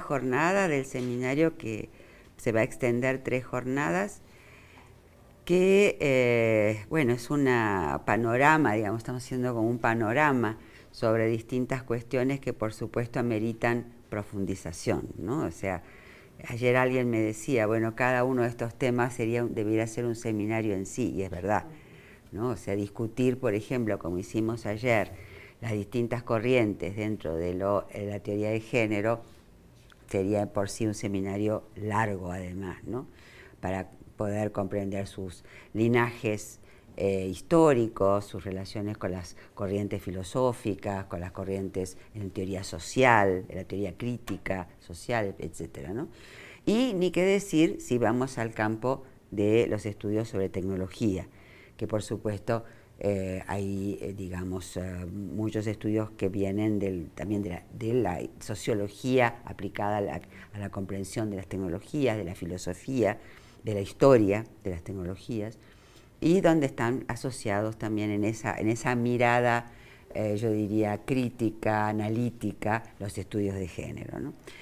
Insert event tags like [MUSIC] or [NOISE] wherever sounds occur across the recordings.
jornada del seminario que se va a extender tres jornadas, que, eh, bueno, es un panorama, digamos, estamos haciendo como un panorama sobre distintas cuestiones que por supuesto ameritan profundización, ¿no? O sea, ayer alguien me decía, bueno, cada uno de estos temas sería, debería ser un seminario en sí, y es verdad, ¿no? O sea, discutir, por ejemplo, como hicimos ayer, las distintas corrientes dentro de eh, la teoría de género, sería por sí un seminario largo además, ¿no? para poder comprender sus linajes eh, históricos, sus relaciones con las corrientes filosóficas, con las corrientes en teoría social, en la teoría crítica, social, etc. Y ni qué decir si vamos al campo de los estudios sobre tecnología, que por supuesto eh, hay, eh, digamos, eh, muchos estudios que vienen del, también de la, sociología aplicada a la, comprensión de las tecnologías, de la filosofía, de la historia de las tecnologías, y donde están asociados también en esa, en esa mirada, yo diría, crítica, analítica, los estudios de género.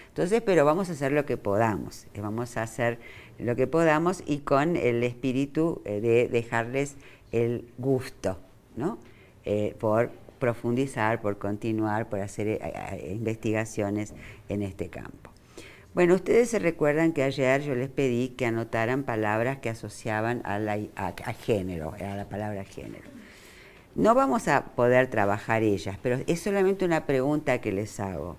Entonces, pero vamos a hacer lo que podamos, vamos a hacer lo que podamos y con el espíritu de dejarles el gusto, eh, por profundizar, por continuar, por hacer eh, investigaciones en este campo. Bueno, ustedes se recuerdan que ayer yo les pedí que anotaran palabras que asociaban a, a género, a la palabra género. No vamos a poder trabajar ellas, pero es solamente una pregunta que les hago.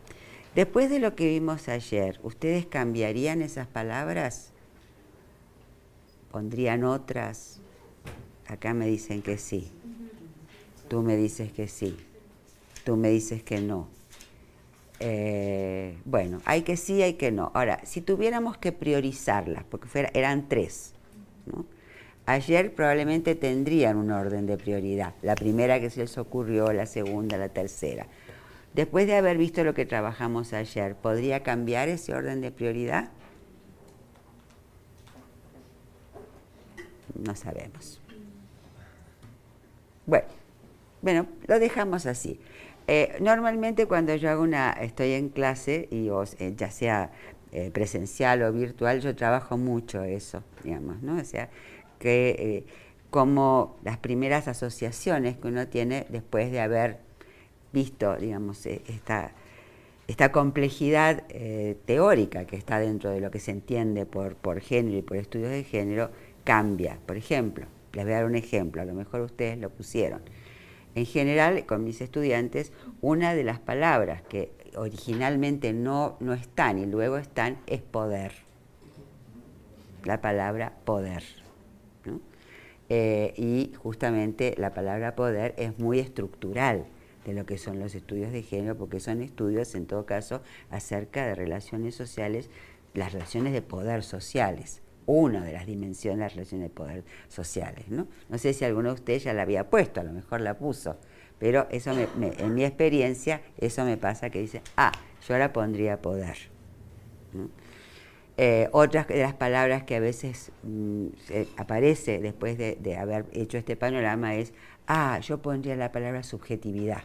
Después de lo que vimos ayer, ¿ustedes cambiarían esas palabras? ¿Pondrían otras? Acá me dicen que sí. Tú me dices que sí. Tú me dices que no. Eh, bueno, hay que sí, hay que no. Ahora, si tuviéramos que priorizarlas, porque eran tres, Ayer probablemente tendrían un orden de prioridad. La primera que se les ocurrió, la segunda, la tercera. Después de haber visto lo que trabajamos ayer, ¿podría cambiar ese orden de prioridad? No sabemos. Bueno, bueno, lo dejamos así. Eh, normalmente cuando yo hago una, estoy en clase y eh, ya sea eh, presencial o virtual, yo trabajo mucho eso, digamos, ¿no? O sea, que como las primeras asociaciones que uno tiene después de haber visto, digamos, esta, complejidad teórica que está dentro de lo que se entiende por, por género y por estudios de género, cambia, por ejemplo. Les voy a dar un ejemplo, a lo mejor ustedes lo pusieron. En general, con mis estudiantes, una de las palabras que originalmente no, están y luego están es poder. La palabra poder. Eh, y justamente la palabra poder es muy estructural de lo que son los estudios de género, porque son estudios, en todo caso, acerca de relaciones sociales, las relaciones de poder sociales una de las dimensiones de las relaciones de poder sociales. ¿no? sé si alguno de ustedes ya la había puesto, a lo mejor la puso, pero eso en mi experiencia eso me pasa que dice, ah, yo la pondría poder. otra eh, otras de las palabras que a veces mm, aparece después de, haber hecho este panorama es, ah, yo pondría la palabra subjetividad.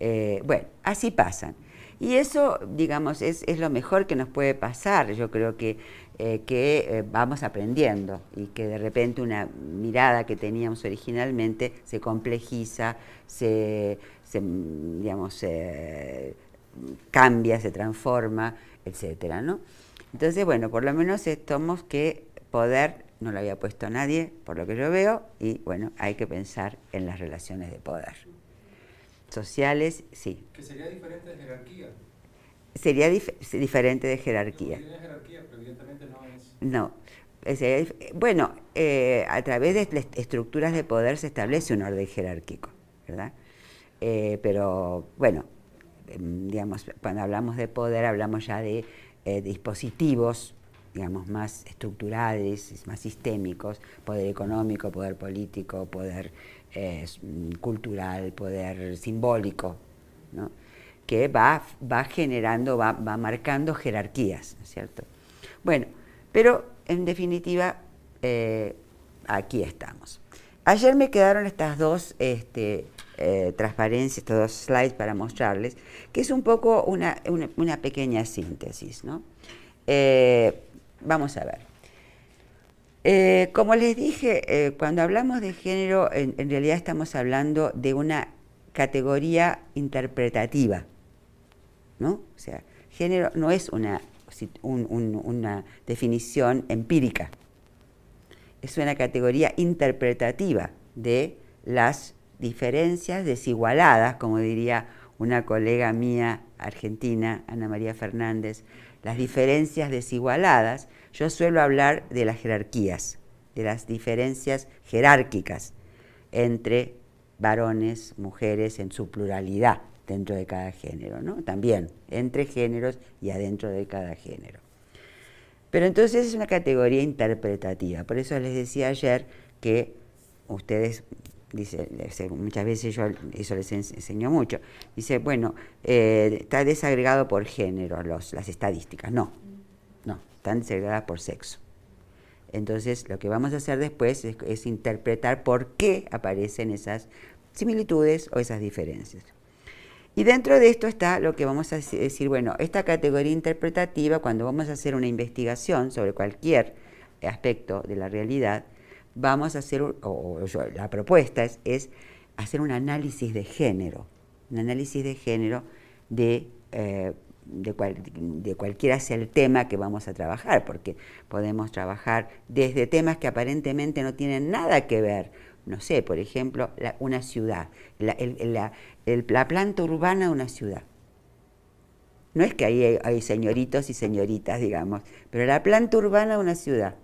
Eh, bueno, así pasan. Y eso, digamos, es, lo mejor que nos puede pasar. Yo creo que, eh, que eh, vamos aprendiendo y que de repente una mirada que teníamos originalmente se complejiza, se, digamos, cambia, se transforma, etcétera, ¿no? Entonces, bueno, por lo menos estamos que poder no lo había puesto nadie, por lo que yo veo, y bueno, hay que pensar en las relaciones de poder sociales, sí. ¿Que sería diferente de jerarquía? Sería diferente de jerarquía. No, jerarquía, pero evidentemente no es. No. bueno, eh, a través de estructuras de poder se establece un orden jerárquico, ¿verdad? Eh, pero bueno, em, digamos, cuando hablamos de poder hablamos ya de eh, dispositivos, digamos, más estructurales, más sistémicos, poder económico, poder político, poder Mm, cultural, poder simbólico, que va, va generando, va, marcando jerarquías, ¿cierto? Bueno, pero en definitiva, eh, aquí estamos. Ayer me quedaron estas dos este, eh, transparencias, estos dos slides para mostrarles, que es un poco una, pequeña síntesis, ¿no? Eh, vamos a ver. Eh, como les dije, eh, cuando hablamos de género, en, realidad estamos hablando de una categoría interpretativa, O sea, género no es una definición empírica, es una categoría interpretativa de las diferencias desigualadas, como diría una colega mía argentina, Ana María Fernández, las diferencias desigualadas yo suelo hablar de las jerarquías, de las diferencias jerárquicas entre varones, mujeres, en su pluralidad dentro de cada género, ¿no? También, entre géneros y adentro de cada género. Pero entonces es una categoría interpretativa, por eso les decía ayer que ustedes, dice, muchas veces yo eso les enseño mucho, dice, bueno, eh, está desagregado por género las estadísticas, no, no, están segregadas por sexo. Entonces, lo que vamos a hacer después es, interpretar por qué aparecen esas similitudes o esas diferencias. Y dentro de esto está lo que vamos a decir, bueno, esta categoría interpretativa, cuando vamos a hacer una investigación sobre cualquier aspecto de la realidad, vamos a hacer, o, la propuesta es, hacer un análisis de género, un análisis de género de eh, de, cualquiera sea el tema que vamos a trabajar, porque podemos trabajar desde temas que aparentemente no tienen nada que ver. No sé, por ejemplo, una ciudad, la, el, planta urbana de una ciudad. No es que ahí hay, señoritos y señoritas, digamos, pero la planta urbana de una ciudad,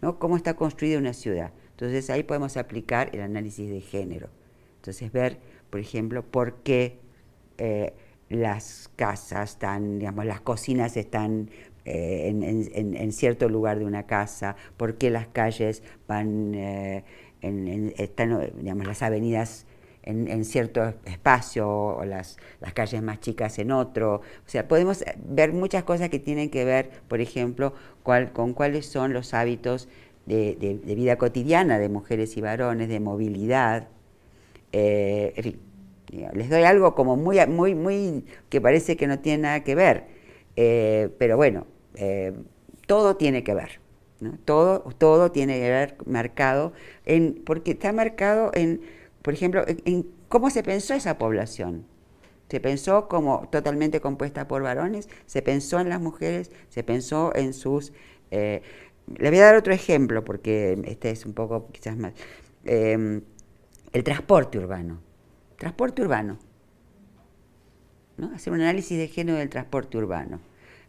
¿no? Cómo está construida una ciudad. Entonces ahí podemos aplicar el análisis de género. Entonces ver, por ejemplo, por qué eh, las casas están, digamos, las cocinas están eh, en, cierto lugar de una casa, por qué las calles van, eh, en, están, digamos, las avenidas en, cierto espacio o las, las calles más chicas en otro. O sea, podemos ver muchas cosas que tienen que ver, por ejemplo, con cuáles son los hábitos de, vida cotidiana de mujeres y varones, de movilidad. Eh, en fin, les doy algo como muy, muy, muy, que parece que no tiene nada que ver, eh, pero bueno, eh, todo tiene que ver, todo, tiene que ver marcado, en, porque está marcado en, por ejemplo, en, cómo se pensó esa población. Se pensó como totalmente compuesta por varones, se pensó en las mujeres, se pensó en sus... Eh, le voy a dar otro ejemplo porque este es un poco quizás más. el transporte urbano. Transporte urbano. ¿no? Hacer un análisis de género del transporte urbano.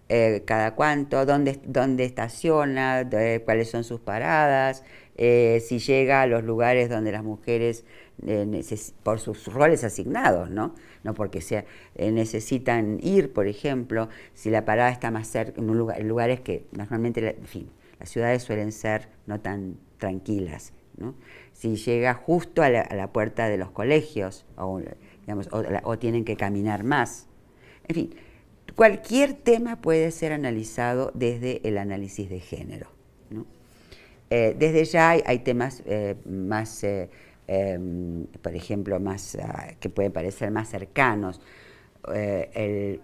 Eh, cada cuánto, dónde, dónde estaciona, cuáles son sus paradas, eh, si llega a los lugares donde las mujeres, eh, por sus roles asignados, ¿no? No porque sea, necesitan ir, por ejemplo, si la parada está más cerca, en, un lugar, en lugares que normalmente, en fin, las ciudades suelen ser no tan tranquilas, si llega justo a la, puerta de los colegios o, tienen que caminar más. En fin, cualquier tema puede ser analizado desde el análisis de género. Eh, desde ya hay, temas eh, más, eh, em, por ejemplo, más ah, que pueden parecer más cercanos.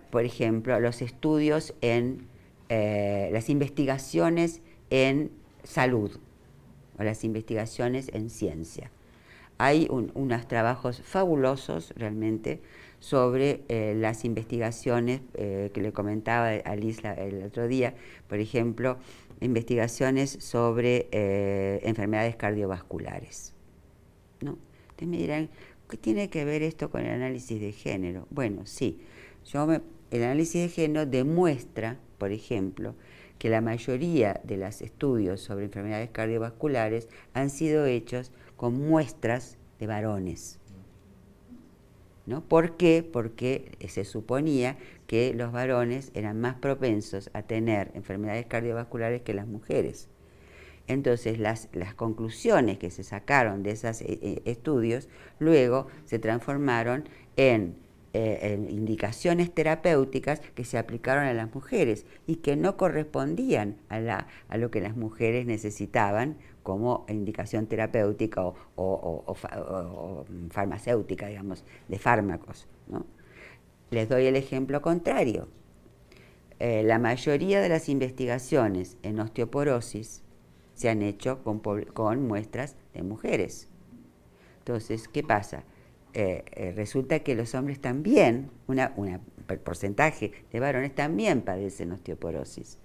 por ejemplo, los estudios en las investigaciones en salud, las investigaciones en ciencia. Hay unos trabajos fabulosos realmente sobre eh, las investigaciones eh, que le comentaba a Liz el otro día, por ejemplo, investigaciones sobre eh, enfermedades cardiovasculares. ¿no? me dirán, ¿qué tiene que ver esto con el análisis de género? Bueno, sí, yo el análisis de género demuestra, por ejemplo, que la mayoría de los estudios sobre enfermedades cardiovasculares han sido hechos con muestras de varones. ¿No? ¿Por qué? Porque se suponía que los varones eran más propensos a tener enfermedades cardiovasculares que las mujeres. Entonces las, conclusiones que se sacaron de esos eh, eh, estudios luego se transformaron en eh, indicaciones terapéuticas que se aplicaron a las mujeres y que no correspondían a, lo que las mujeres necesitaban como indicación terapéutica o, mm, farmacéutica, digamos, de fármacos. Les doy el ejemplo contrario. Eh, la mayoría de las investigaciones en osteoporosis se han hecho con muestras de mujeres. Entonces, ¿qué pasa? Eh, eh, resulta que los hombres también, un porcentaje de varones también padecen osteoporosis.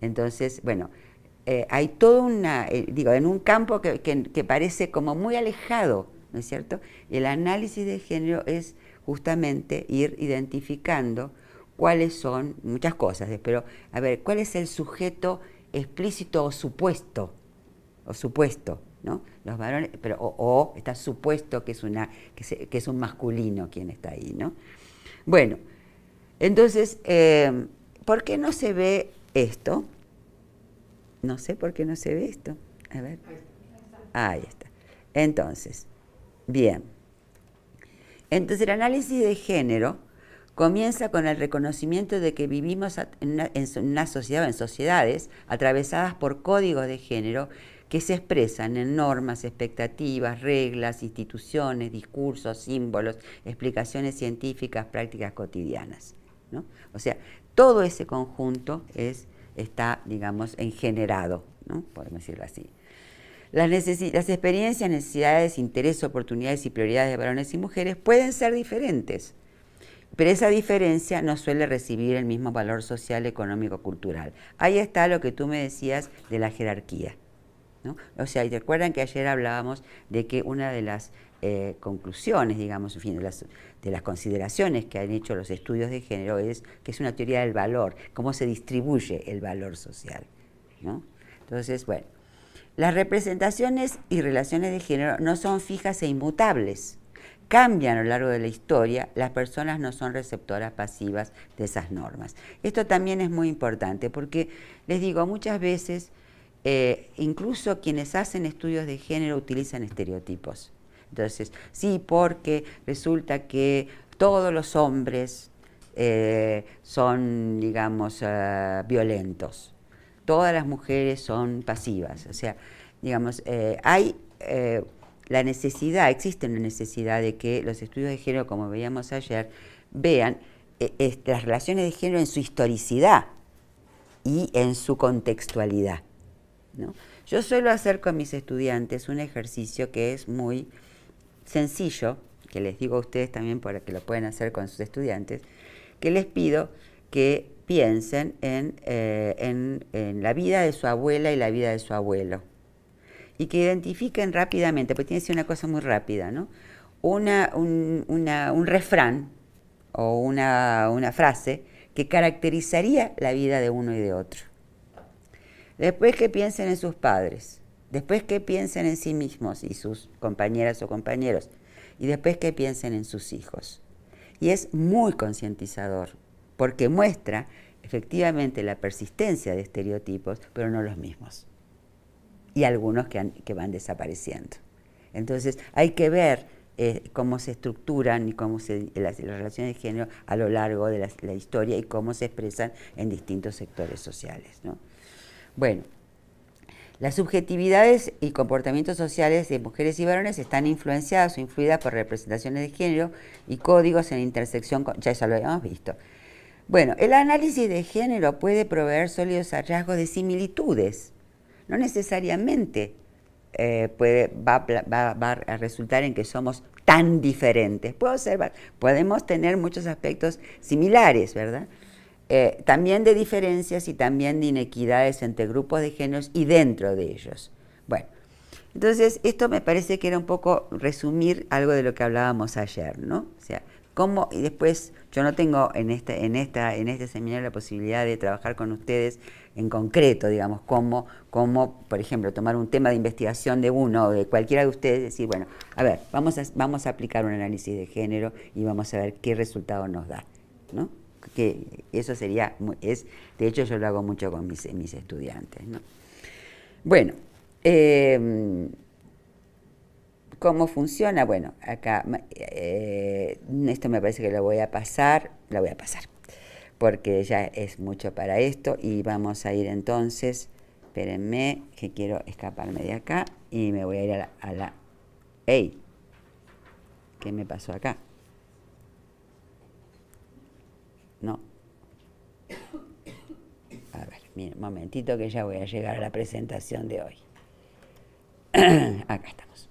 Entonces, bueno, eh, hay todo una, digo, en un campo que, parece como muy alejado, ¿no es cierto? El análisis de género es justamente ir identificando cuáles son, muchas cosas, pero a ver, cuál es el sujeto explícito o supuesto, o supuesto, ¿no? los varones, pero, o, está supuesto que es, una, que, es un masculino quien está ahí, ¿no? Bueno, entonces, em, ¿por qué no se ve esto? No sé por qué no se ve esto. A ver. Ahí está. Entonces, bien. Entonces, el análisis de género comienza con el reconocimiento de que vivimos en una sociedad o en sociedades atravesadas por códigos de género que se expresan en normas, expectativas, reglas, instituciones, discursos, símbolos, explicaciones científicas, prácticas cotidianas. O sea, todo ese conjunto es, está, digamos, engenerado, ¿no? podemos decirlo así. Las, las, experiencias, necesidades, intereses, oportunidades y prioridades de varones y mujeres pueden ser diferentes, pero esa diferencia no suele recibir el mismo valor social, económico, cultural. Ahí está lo que tú me decías de la jerarquía. O sea, y recuerdan que ayer hablábamos de que una de las eh, conclusiones, digamos, en fin, de las, consideraciones que han hecho los estudios de género es que es una teoría del valor, cómo se distribuye el valor social. Entonces, bueno, las representaciones y relaciones de género no son fijas e inmutables. Cambian a lo largo de la historia, las personas no son receptoras pasivas de esas normas. Esto también es muy importante porque, les digo, muchas veces eh, incluso quienes hacen estudios de género utilizan estereotipos. Entonces, sí, porque resulta que todos los hombres eh, son, digamos, eh, violentos, todas las mujeres son pasivas. O sea, digamos, hay la necesidad, existe una necesidad de que los estudios de género, como veíamos ayer, vean las relaciones de género en su historicidad y en su contextualidad. Yo suelo hacer con mis estudiantes un ejercicio que es muy sencillo, que les digo a ustedes también para que lo puedan hacer con sus estudiantes, que les pido que piensen en, eh, la vida de su abuela y la vida de su abuelo. Y que identifiquen rápidamente, porque tiene que ser una cosa muy rápida, un, refrán o una frase que caracterizaría la vida de uno y de otro. Después que piensen en sus padres, después que piensen en sí mismos y sus compañeras o compañeros, y después que piensen en sus hijos. Y es muy concientizador, porque muestra efectivamente la persistencia de estereotipos, pero no los mismos. Y algunos que, van desapareciendo. Entonces hay que ver eh, cómo se estructuran y cómo se las, relaciones de género a lo largo de la, la historia y cómo se expresan en distintos sectores sociales. ¿no? Bueno, las subjetividades y comportamientos sociales de mujeres y varones están influenciadas o influidas por representaciones de género y códigos en intersección con... Ya eso lo habíamos visto. Bueno, el análisis de género puede proveer sólidos hallazgos de similitudes. No necesariamente eh, va, a resultar en que somos tan diferentes. Puedo observar, podemos tener muchos aspectos similares, ¿verdad? Eh, también de diferencias y también de inequidades entre grupos de géneros y dentro de ellos. Bueno, entonces esto me parece que era un poco resumir algo de lo que hablábamos ayer, ¿no? O sea, cómo, y después yo no tengo en este, en esta, en este seminario la posibilidad de trabajar con ustedes en concreto, digamos, cómo, cómo, por ejemplo, tomar un tema de investigación de uno o de cualquiera de ustedes y decir, bueno, a ver, vamos a, vamos a aplicar un análisis de género y vamos a ver qué resultado nos da, ¿no? que eso sería, es, de hecho yo lo hago mucho con mis, estudiantes. Bueno, em, ¿cómo funciona? Bueno, acá, eh, esto me parece que lo voy a pasar, lo voy a pasar, porque ya es mucho para esto y vamos a ir entonces, espérenme, que quiero escaparme de acá y me voy a ir a la... A ¿Qué me pasó acá? A ver, un momentito que ya voy a llegar a la presentación de hoy. [CLEARS THROAT] Acá estamos.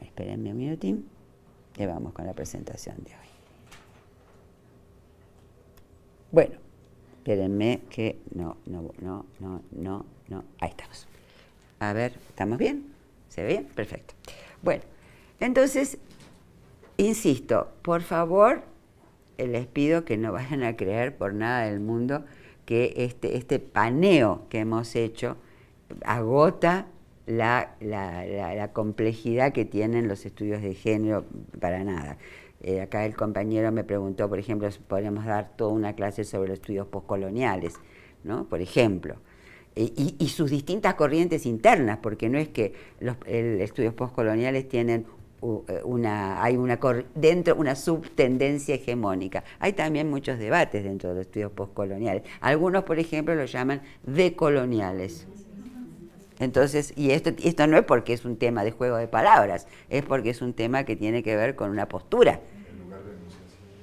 Espérenme un minutín y vamos con la presentación de hoy. Bueno, espérenme que no, no, no, no, no, no. Ahí estamos. A ver, ¿estamos bien? ¿Se ve bien? Perfecto. Bueno, entonces, insisto, por favor, les pido que no vayan a creer por nada del mundo que este, este paneo que hemos hecho agota la, la, complejidad que tienen los estudios de género para nada. Eh, acá el compañero me preguntó, por ejemplo, si podríamos dar toda una clase sobre los estudios postcoloniales, ¿no? Por ejemplo. y, sus distintas corrientes internas, porque no es que los estudios postcoloniales tienen eh, una, hay una dentro una subtendencia hegemónica. Hay también muchos debates dentro de los estudios postcoloniales. Algunos, por ejemplo, lo llaman decoloniales. Entonces, y esto, esto no es porque es un tema de juego de palabras, es porque es un tema que tiene que ver con una postura. El eh, lugar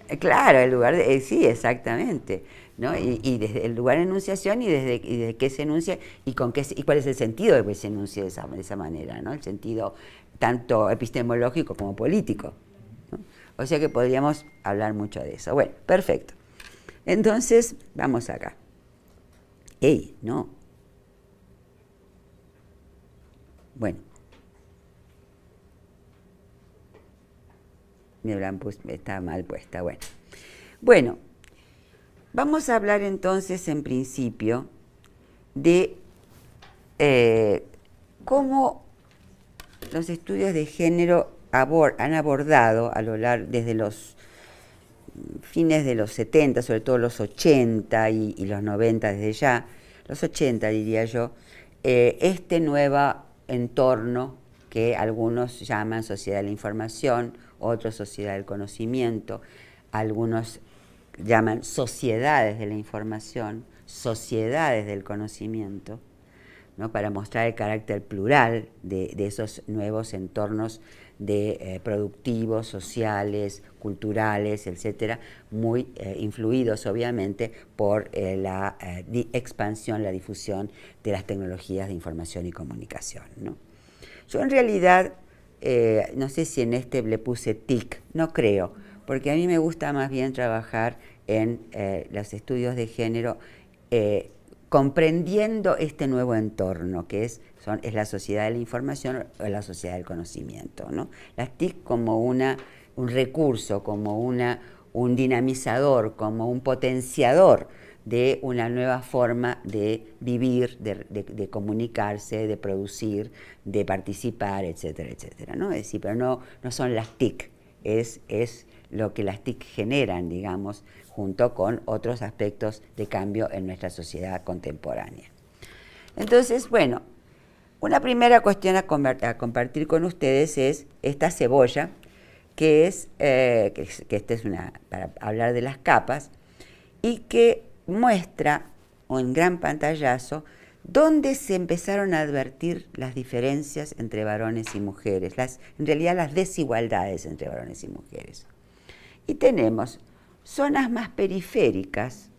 de Claro, el lugar de, eh, sí, exactamente. ¿no? Y, desde el lugar de enunciación y desde, y qué se enuncia y con qué y cuál es el sentido de que se enuncie de esa, de esa manera, ¿no? El sentido tanto epistemológico como político. O sea que podríamos hablar mucho de eso. Bueno, perfecto. Entonces, vamos acá. ¡Ey! No. Bueno. Me está mal puesta. Bueno. Bueno, vamos a hablar entonces en principio de eh, cómo los estudios de género han abordado a lo largo, desde los fines de los 70, sobre todo los 80 y, los 90 desde ya, los 80 diría yo, eh, este nuevo entorno que algunos llaman sociedad de la información, otros sociedad del conocimiento, algunos llaman sociedades de la información, sociedades del conocimiento para mostrar el carácter plural de, esos nuevos entornos de, eh, productivos, sociales, culturales, etcétera, muy eh, influidos obviamente por eh, la expansión, la difusión de las tecnologías de información y comunicación. Yo en realidad, no sé si en este le puse TIC, no creo, porque a mí me gusta más bien trabajar en los estudios de género comprendiendo este nuevo entorno que es, es la sociedad de la información o la sociedad del conocimiento. ¿no? Las TIC como una, un recurso, como una, un dinamizador, como un potenciador de una nueva forma de vivir, de, comunicarse, de producir, de participar, etcétera, etcétera. ¿no? Es decir, pero no, no son las TIC, es, es lo que las TIC generan, digamos, junto con otros aspectos de cambio en nuestra sociedad contemporánea. Entonces, bueno, una primera cuestión a, compartir con ustedes es esta cebolla, que es, eh, esta es una, para hablar de las capas, y que muestra, o en gran pantallazo, dónde se empezaron a advertir las diferencias entre varones y mujeres, las, en realidad las desigualdades entre varones y mujeres. Y tenemos Zonas más periféricas,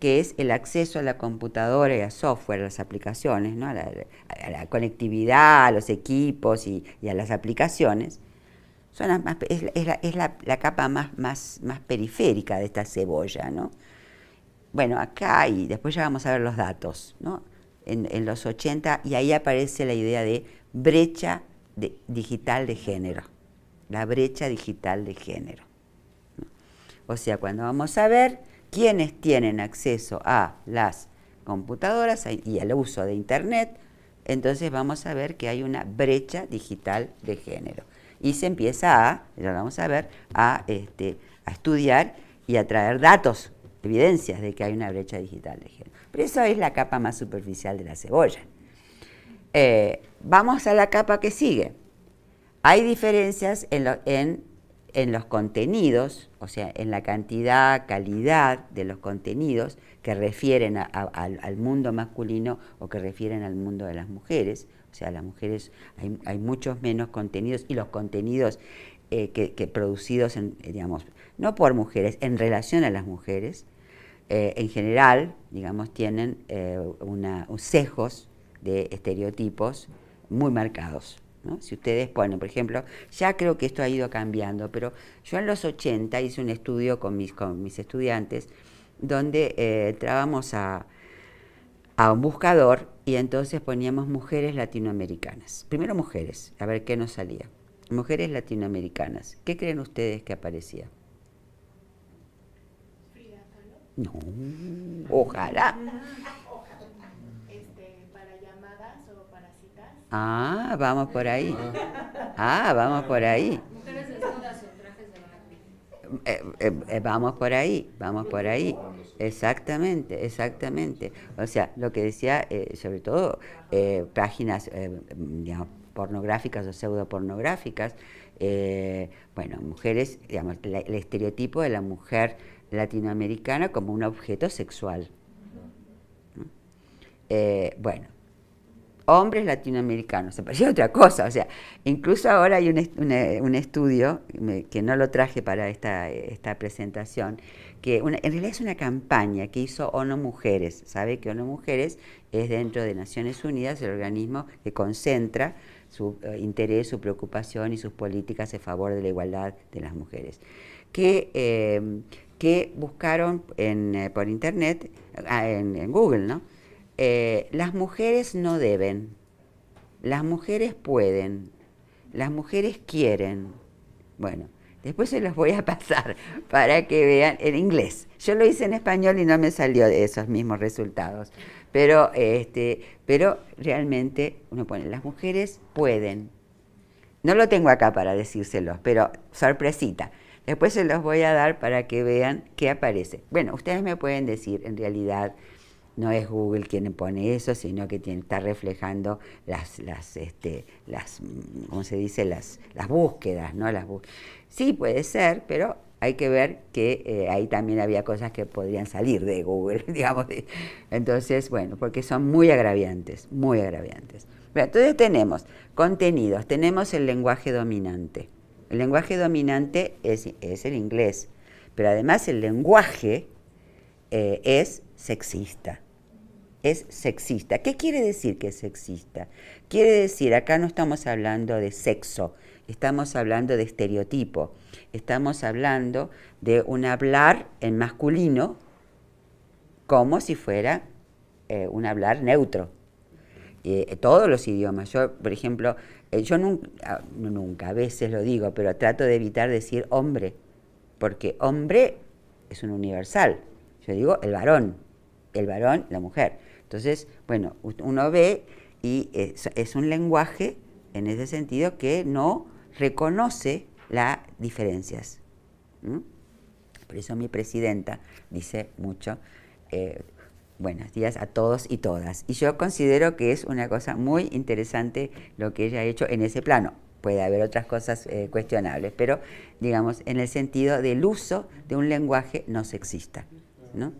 que es el acceso a la computadora y a software, a las aplicaciones, ¿no? a, la, conectividad, a los equipos y, a las aplicaciones, es, la, capa más, periférica de esta cebolla. ¿no? Bueno, acá y después ya vamos a ver los datos. ¿no? En, en, los 80 y ahí aparece la idea de brecha digital de género, la brecha digital de género. O sea, cuando vamos a ver quiénes tienen acceso a las computadoras y al uso de Internet, entonces vamos a ver que hay una brecha digital de género. Y se empieza a, ya lo vamos a ver, a, este, a estudiar y a traer datos, evidencias de que hay una brecha digital de género. Pero eso es la capa más superficial de la cebolla. Eh, vamos a la capa que sigue. Hay diferencias en, en en los contenidos, o sea, en la cantidad, calidad de los contenidos que refieren al, mundo masculino o que refieren al mundo de las mujeres. O sea, las mujeres hay, muchos menos contenidos y los contenidos eh, que, producidos, eh, digamos, no por mujeres, en relación a las mujeres, eh, en general, digamos, tienen eh, una, un cejos de estereotipos muy marcados. Si ustedes ponen, por ejemplo, ya creo que esto ha ido cambiando, pero yo en los 80 hice un estudio con mis, mis estudiantes donde eh, entrábamos a, a un buscador y entonces poníamos mujeres latinoamericanas. Primero mujeres, a ver qué nos salía. Mujeres latinoamericanas. ¿Qué creen ustedes que aparecía? No, ojalá. Ah, vamos por ahí. Ah, ah vamos por ahí. Eh, eh, eh, vamos por ahí, vamos por ahí. Exactamente, exactamente. O sea, lo que decía, sobre todo, páginas pornográficas o pseudo pornográficas, bueno, mujeres, digamos, el estereotipo de la mujer latinoamericana como un objeto sexual. bueno, hombres latinoamericanos. Se parecía otra cosa. O sea, incluso ahora hay un, estudio, que no lo traje para esta, presentación, que en realidad es una campaña que hizo ONU Mujeres. Sabe que ONU Mujeres es dentro de Naciones Unidas el organismo que concentra su eh, interés, su preocupación y sus políticas en favor de la igualdad de las mujeres. Que, eh, buscaron eh, por internet, ah, en Google, ¿no? Eh, las mujeres no deben, las mujeres pueden, las mujeres quieren. Bueno, después se los voy a [LAUGHS] pasar para que vean en inglés. Yo lo hice en español y no me salió de esos mismos resultados. Pero, este, pero realmente uno pone, las mujeres pueden. No lo tengo acá para decírselos, pero sorpresita. Después se los voy a dar para que vean qué aparece. Bueno, ustedes me pueden decir en realidad no es Google quien pone eso, sino que tiene, está reflejando las, las, este, las, mm, ¿cómo se dice? Las, búsquedas, ¿no? Las Sí, puede ser, pero hay que ver que eh, ahí también había cosas que podrían salir de Google, [LAUGHS] digamos. Entonces, bueno, porque son muy agraviantes, muy agraviantes. entonces tenemos contenidos, tenemos el lenguaje dominante. El lenguaje dominante es, el inglés, pero además el lenguaje eh, es sexista es sexista. ¿Qué quiere decir que es sexista? Quiere decir, acá no estamos hablando de sexo, estamos hablando de estereotipo, estamos hablando de un hablar en masculino como si fuera eh, un hablar neutro. Eh, eh, todos los idiomas. Yo, por ejemplo, yo ah, nunca, a veces lo digo, pero trato de evitar decir hombre, porque hombre es un universal. Yo digo el varón, el varón, la mujer. Entonces, bueno, uno ve y es, un lenguaje en ese sentido que no reconoce las diferencias. Por eso mi presidenta dice mucho, eh, buenos días a todos y todas. Y yo considero que es una cosa muy interesante lo que ella ha hecho en ese plano. Puede haber otras cosas eh, cuestionables, pero digamos en el sentido del uso de un lenguaje no sexista. ¿no?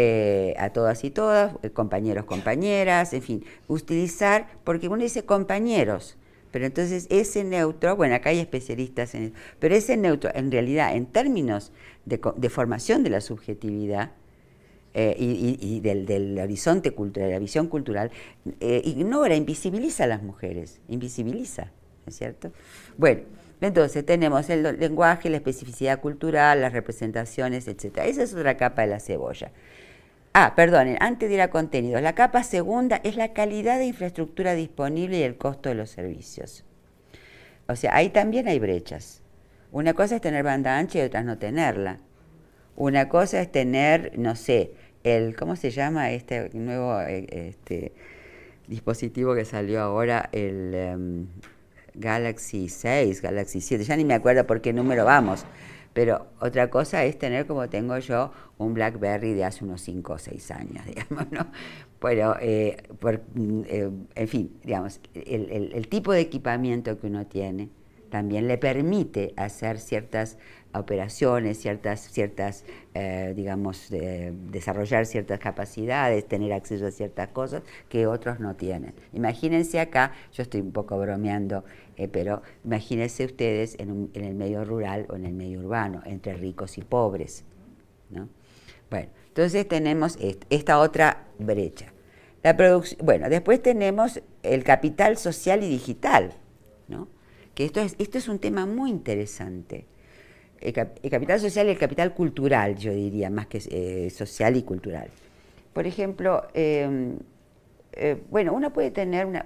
Eh, a todas y todas, eh, compañeros, compañeras, en fin, utilizar, porque uno dice compañeros, pero entonces ese neutro, bueno, acá hay especialistas en eso, pero ese neutro, en realidad, en términos de, formación de la subjetividad, eh, y, del, horizonte cultural, de la visión cultural, ignora, invisibiliza a las mujeres, invisibiliza, ¿no es cierto? Bueno, entonces tenemos el lenguaje, la especificidad cultural, las representaciones, etc. Esa es otra capa de la cebolla. Ah, perdonen, antes de ir a contenidos, la capa segunda es la calidad de infraestructura disponible y el costo de los servicios. O sea, ahí también hay brechas. Una cosa es tener banda ancha y otra es no tenerla. Una cosa es tener, no sé, el, ¿cómo se llama este nuevo eh, este, dispositivo que salió ahora? El em, Galaxy 6, Galaxy 7, ya ni me acuerdo por qué número vamos pero otra cosa es tener como tengo yo un BlackBerry de hace unos 5 o 6 años, [LAUGHS] digamos, ¿no? Pero, eh, mm, eh, en fin, digamos, el, tipo de equipamiento que uno tiene también le permite hacer ciertas operaciones, ciertas, ciertas eh, digamos, desarrollar ciertas capacidades, tener acceso a ciertas cosas que otros no tienen. Imagínense acá, yo estoy un poco bromeando, eh, pero imagínense ustedes en, el medio rural o en el medio urbano, entre ricos y pobres. Bueno, entonces tenemos esta otra brecha. La bueno, después tenemos el capital social y digital, ¿no? que esto es, un tema muy interesante. El, capital social y el capital cultural, yo diría, más que eh, social y cultural. Por ejemplo, em, eh, bueno, uno puede tener, una,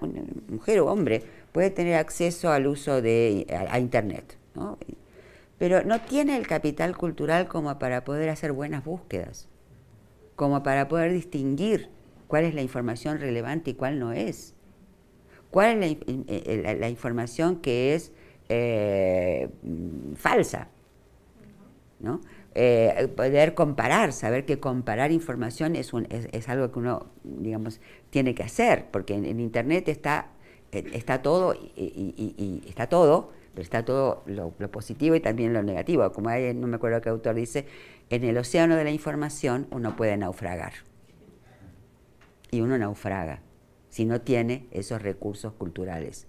mujer o hombre, puede tener acceso al uso de a, Internet, ¿no? pero no tiene el capital cultural como para poder hacer buenas búsquedas, como para poder distinguir cuál es la información relevante y cuál no es, cuál es la, eh, eh, eh, información que es falsa, ¿no? poder comparar, saber que comparar información es, un, es, algo que uno, digamos, tiene que hacer, porque en Internet está eh, está todo y, está todo, pero está todo lo, positivo y también lo negativo. Como no me acuerdo qué autor dice, en el océano de la información uno puede naufragar. Y uno naufraga si no tiene esos recursos culturales.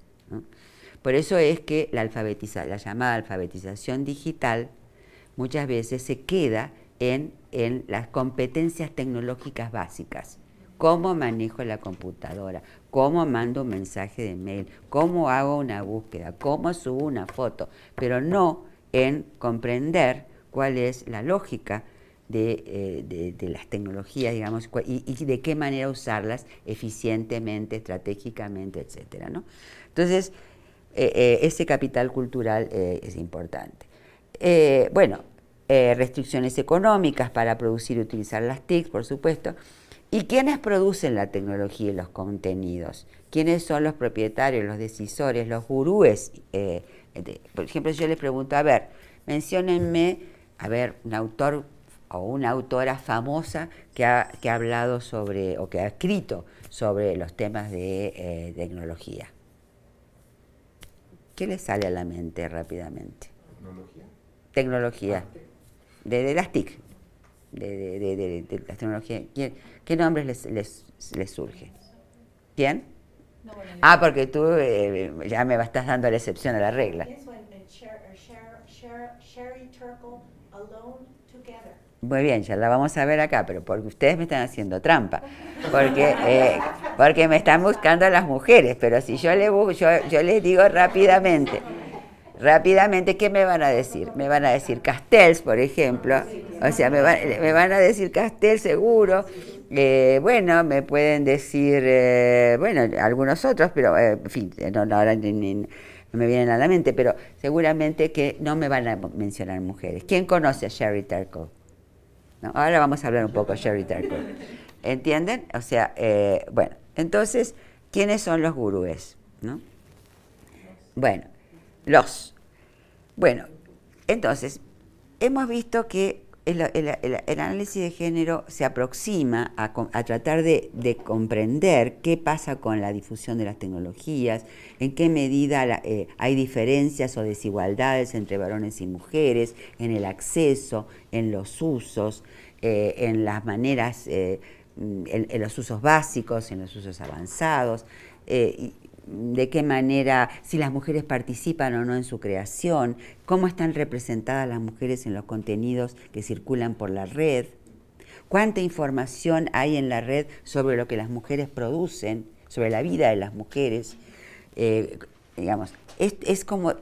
Por eso es que la, alfabetiza, la llamada alfabetización digital muchas veces se queda en las competencias tecnológicas básicas cómo manejo la computadora, cómo mando un mensaje de mail, cómo hago una búsqueda, cómo subo una foto, pero no en comprender cuál es la lógica de, eh, las tecnologías, digamos, y, de qué manera usarlas eficientemente, estratégicamente, etc. Entonces, eh, eh, ese capital cultural es importante. bueno, restricciones económicas para producir y utilizar las TIC, por supuesto. ¿Y quiénes producen la tecnología y los contenidos? ¿Quiénes son los propietarios, los decisores, los gurúes? Eh, por ejemplo, yo les pregunto, a ver, menciónenme, a ver, un autor o una autora famosa que ha, hablado sobre, o que ha escrito sobre los temas de eh, tecnología. ¿Qué les sale a la mente rápidamente? Tecnología. Tecnología. Ah, de, las TIC. De, de las tecnologías. ¿Quién? ¿Qué nombres les, les, surge? ¿Quién? ah, porque tú eh, ya me estás dando la excepción a la regla. Uh, Muy bien, ya la vamos a ver acá, pero porque ustedes me están haciendo trampa, porque, eh, porque me están buscando a las mujeres, pero si yo, le yo, les digo rápidamente, rápidamente, ¿qué me van a decir? Me van a decir Castells, por ejemplo, o sea, me van, me van a decir Castells seguro, eh, bueno, me pueden decir, eh, bueno, algunos otros, pero eh, en fin, no, ahora me vienen a la mente, pero seguramente que no me van a mencionar mujeres. ¿Quién conoce a Sherry Turkle? Ahora vamos a hablar un poco de Sherry Turkle. ¿Entienden? O sea, bueno, entonces, ¿quiénes son los gurúes? Bueno, los. Bueno, entonces, hemos visto que el, análisis de género se aproxima a, tratar de, comprender qué pasa con la difusión de las tecnologías, en qué medida eh, hay diferencias o desigualdades entre varones y mujeres, en el acceso, en los usos, eh, en las maneras, eh, en, los usos básicos, en los usos avanzados de qué manera, si las mujeres participan o no en su creación, cómo están representadas las mujeres en los contenidos que circulan por la red, cuánta información hay en la red sobre lo que las mujeres producen, sobre la vida de las mujeres. Eh, digamos, es, como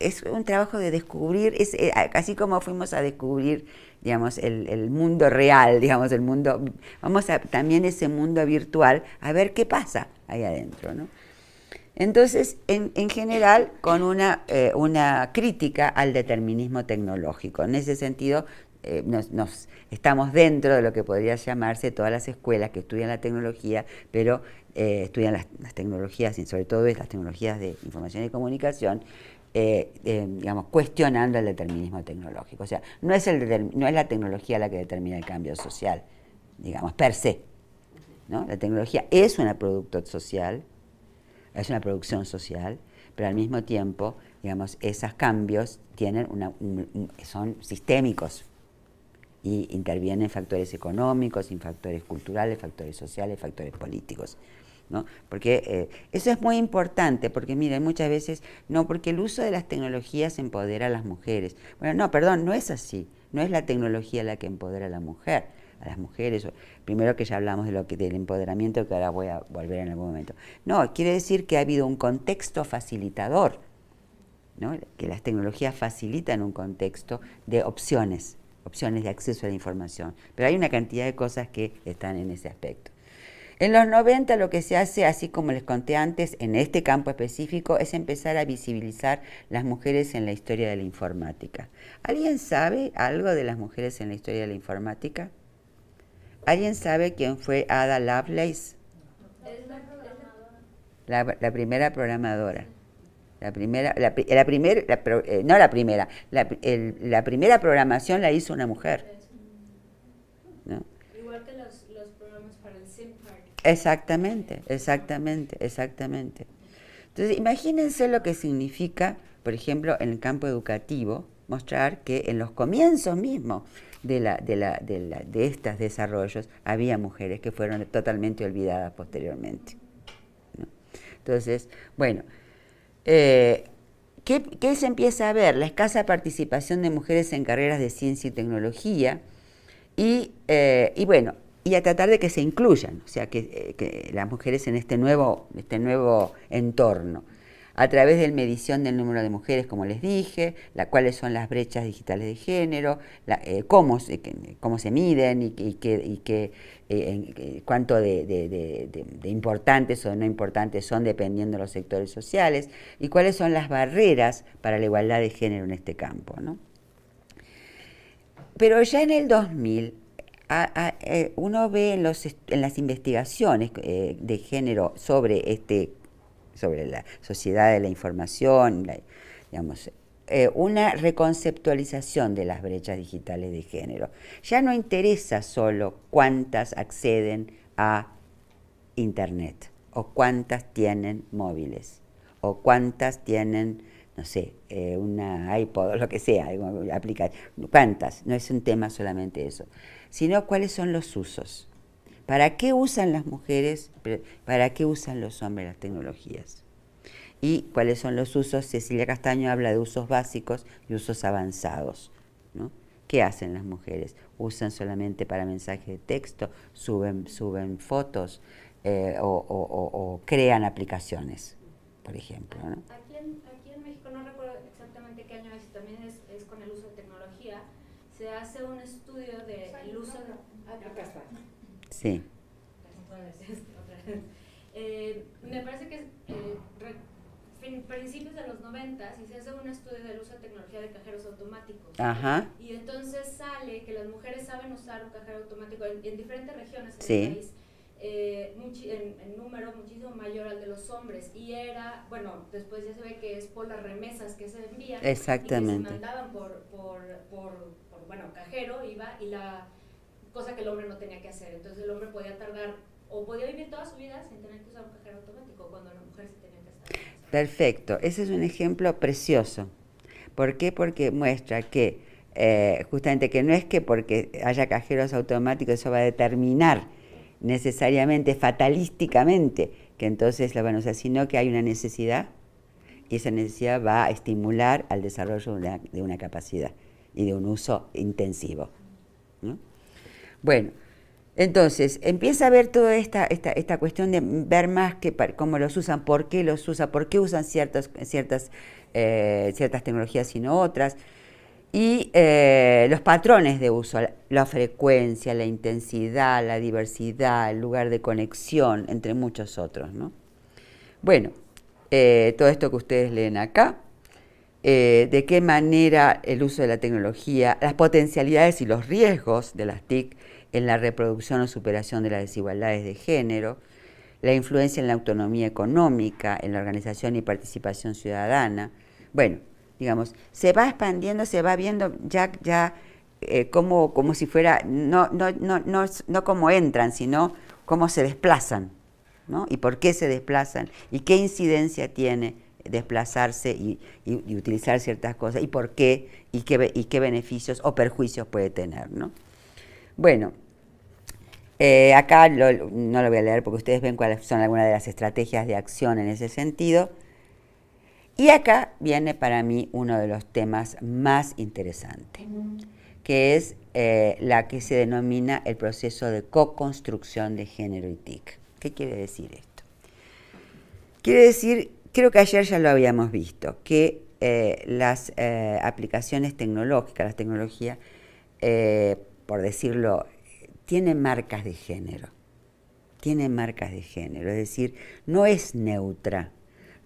es un trabajo de descubrir, es, eh, así como fuimos a descubrir digamos, el, el, mundo real, digamos, el mundo, vamos a también ese mundo virtual a ver qué pasa ahí adentro, ¿no? Entonces, en, general, eh, con eh, una, crítica al determinismo tecnológico. En ese sentido, eh, nos, estamos dentro de lo que podría llamarse todas las escuelas que estudian la tecnología, pero estudian las, tecnologías, y sobre todo las tecnologías de información y comunicación, digamos, cuestionando el determinismo tecnológico. O sea, no es, no es la tecnología la que determina el cambio social, digamos, per se. La tecnología es un producto social, es una producción social, pero al mismo tiempo, digamos, esos cambios tienen una, son sistémicos y intervienen factores económicos, factores culturales, factores sociales, factores políticos. ¿no? Porque eh, eso es muy importante, porque miren, muchas veces, no, porque el uso de las tecnologías empodera a las mujeres. Bueno, no, perdón, no es así, no es la tecnología la que empodera a la mujer las mujeres. Primero que ya hablamos de lo que, del empoderamiento, que ahora voy a volver en algún momento. No, quiere decir que ha habido un contexto facilitador, que las tecnologías facilitan un contexto de opciones, opciones de acceso a la información. Pero hay una cantidad de cosas que están en ese aspecto. En los 90 lo que se hace, así como les conté antes, en este campo específico, es empezar a visibilizar las mujeres en la historia de la informática. ¿Alguien sabe algo de las mujeres en la historia de la informática? ¿Alguien sabe quién fue Ada Lovelace? La, la primera programadora. La primera, la, primer, eh, no la primera, la, primera programación la hizo una mujer. Igual que los, los programas para el SIM Exactamente, exactamente, exactamente. Entonces, imagínense lo que significa, por ejemplo, en el campo educativo, mostrar que en los comienzos mismos de, la, de, la, estos desarrollos había mujeres que fueron totalmente olvidadas posteriormente. Entonces, bueno, eh, ¿qué, se empieza a ver? La escasa participación de mujeres en carreras de ciencia y tecnología y, eh, bueno, y a tratar de que se incluyan, o sea, que, eh, las mujeres en este nuevo, este nuevo entorno a través de la medición del número de mujeres, como les dije, cuáles son las brechas digitales de género, eh, cómo, se, miden y, cuánto de, importantes o no importantes son dependiendo de los sectores sociales y cuáles son las barreras para la igualdad de género en este campo. Pero ya en el 2000 eh, uno ve en las investigaciones eh, de género sobre este sobre la sociedad de la información, digamos, eh, una reconceptualización de las brechas digitales de género. Ya no interesa solo cuántas acceden a Internet o cuántas tienen móviles o cuántas tienen, no sé, eh, una iPod [LAUGHS] o lo que sea, aplicar, cuántas, no es un tema solamente eso, sino cuáles son los usos. ¿Para qué usan las mujeres? ¿Para qué usan los hombres las tecnologías? ¿Y cuáles son los usos? Cecilia Castaño habla de usos básicos y usos avanzados. ¿no? ¿Qué hacen las mujeres? ¿Usan solamente para mensajes de texto? ¿Suben, suben fotos? Eh, o, crean aplicaciones, por ejemplo? Aquí, en, México, no recuerdo exactamente qué año es, también es, con el uso de tecnología, se hace un estudio del uso de aplicaciones Sí. [LAUGHS] Eh, me parece que en eh, principios de los 90 se hace un estudio del uso de tecnología de cajeros automáticos. Y entonces sale que las mujeres saben usar un cajero automático en, diferentes regiones del país. Eh, en, número muchísimo mayor al de los hombres y era, bueno, después ya se ve que es por las remesas que se envían Exactamente. se mandaban por, bueno, cajero iba y la cosa que el hombre no tenía que hacer. Entonces el hombre podía tardar o podía vivir toda su vida sin tener que usar un cajero automático cuando la mujer se tenía que estar. Perfecto, ese es un ejemplo precioso. ¿Por qué? Porque muestra que eh, justamente que no es que porque haya cajeros automáticos eso va a determinar necesariamente, fatalísticamente, que entonces la van a usar, sino que hay una necesidad y esa necesidad va a estimular al desarrollo de una capacidad y de un uso intensivo. Bueno, entonces empieza a ver toda esta, cuestión de ver más que, cómo los usan, por qué los usan, por qué usan ciertas, ciertas, eh, tecnologías y no otras. Y eh, los patrones de uso, la, frecuencia, la intensidad, la diversidad, el lugar de conexión, entre muchos otros. Bueno, eh, todo esto que ustedes leen acá, de qué manera el uso de la tecnología, las potencialidades y los riesgos de las TIC en la reproducción o superación de las desigualdades de género, la influencia en la autonomía económica, en la organización y participación ciudadana. Bueno, digamos, se va expandiendo, se va viendo ya, ya eh, como, como si fuera, no, no, no, no, cómo entran, sino cómo se desplazan, ¿no? Y por qué se desplazan, y qué incidencia tiene desplazarse y, utilizar ciertas cosas, y por qué, y qué, y qué beneficios o perjuicios puede tener, ¿no? Bueno, eh, acá no lo voy a leer porque ustedes ven cuáles son algunas de las estrategias de acción en ese sentido. Y acá viene para mí uno de los temas más interesantes, que es eh, la que se denomina el proceso de co-construcción de género y TIC. ¿Qué quiere decir esto? Quiere decir, creo que ayer ya lo habíamos visto, que eh, las aplicaciones tecnológicas, las tecnologías, por decirlo tiene marcas de género, tiene marcas de género, es decir, no es neutra,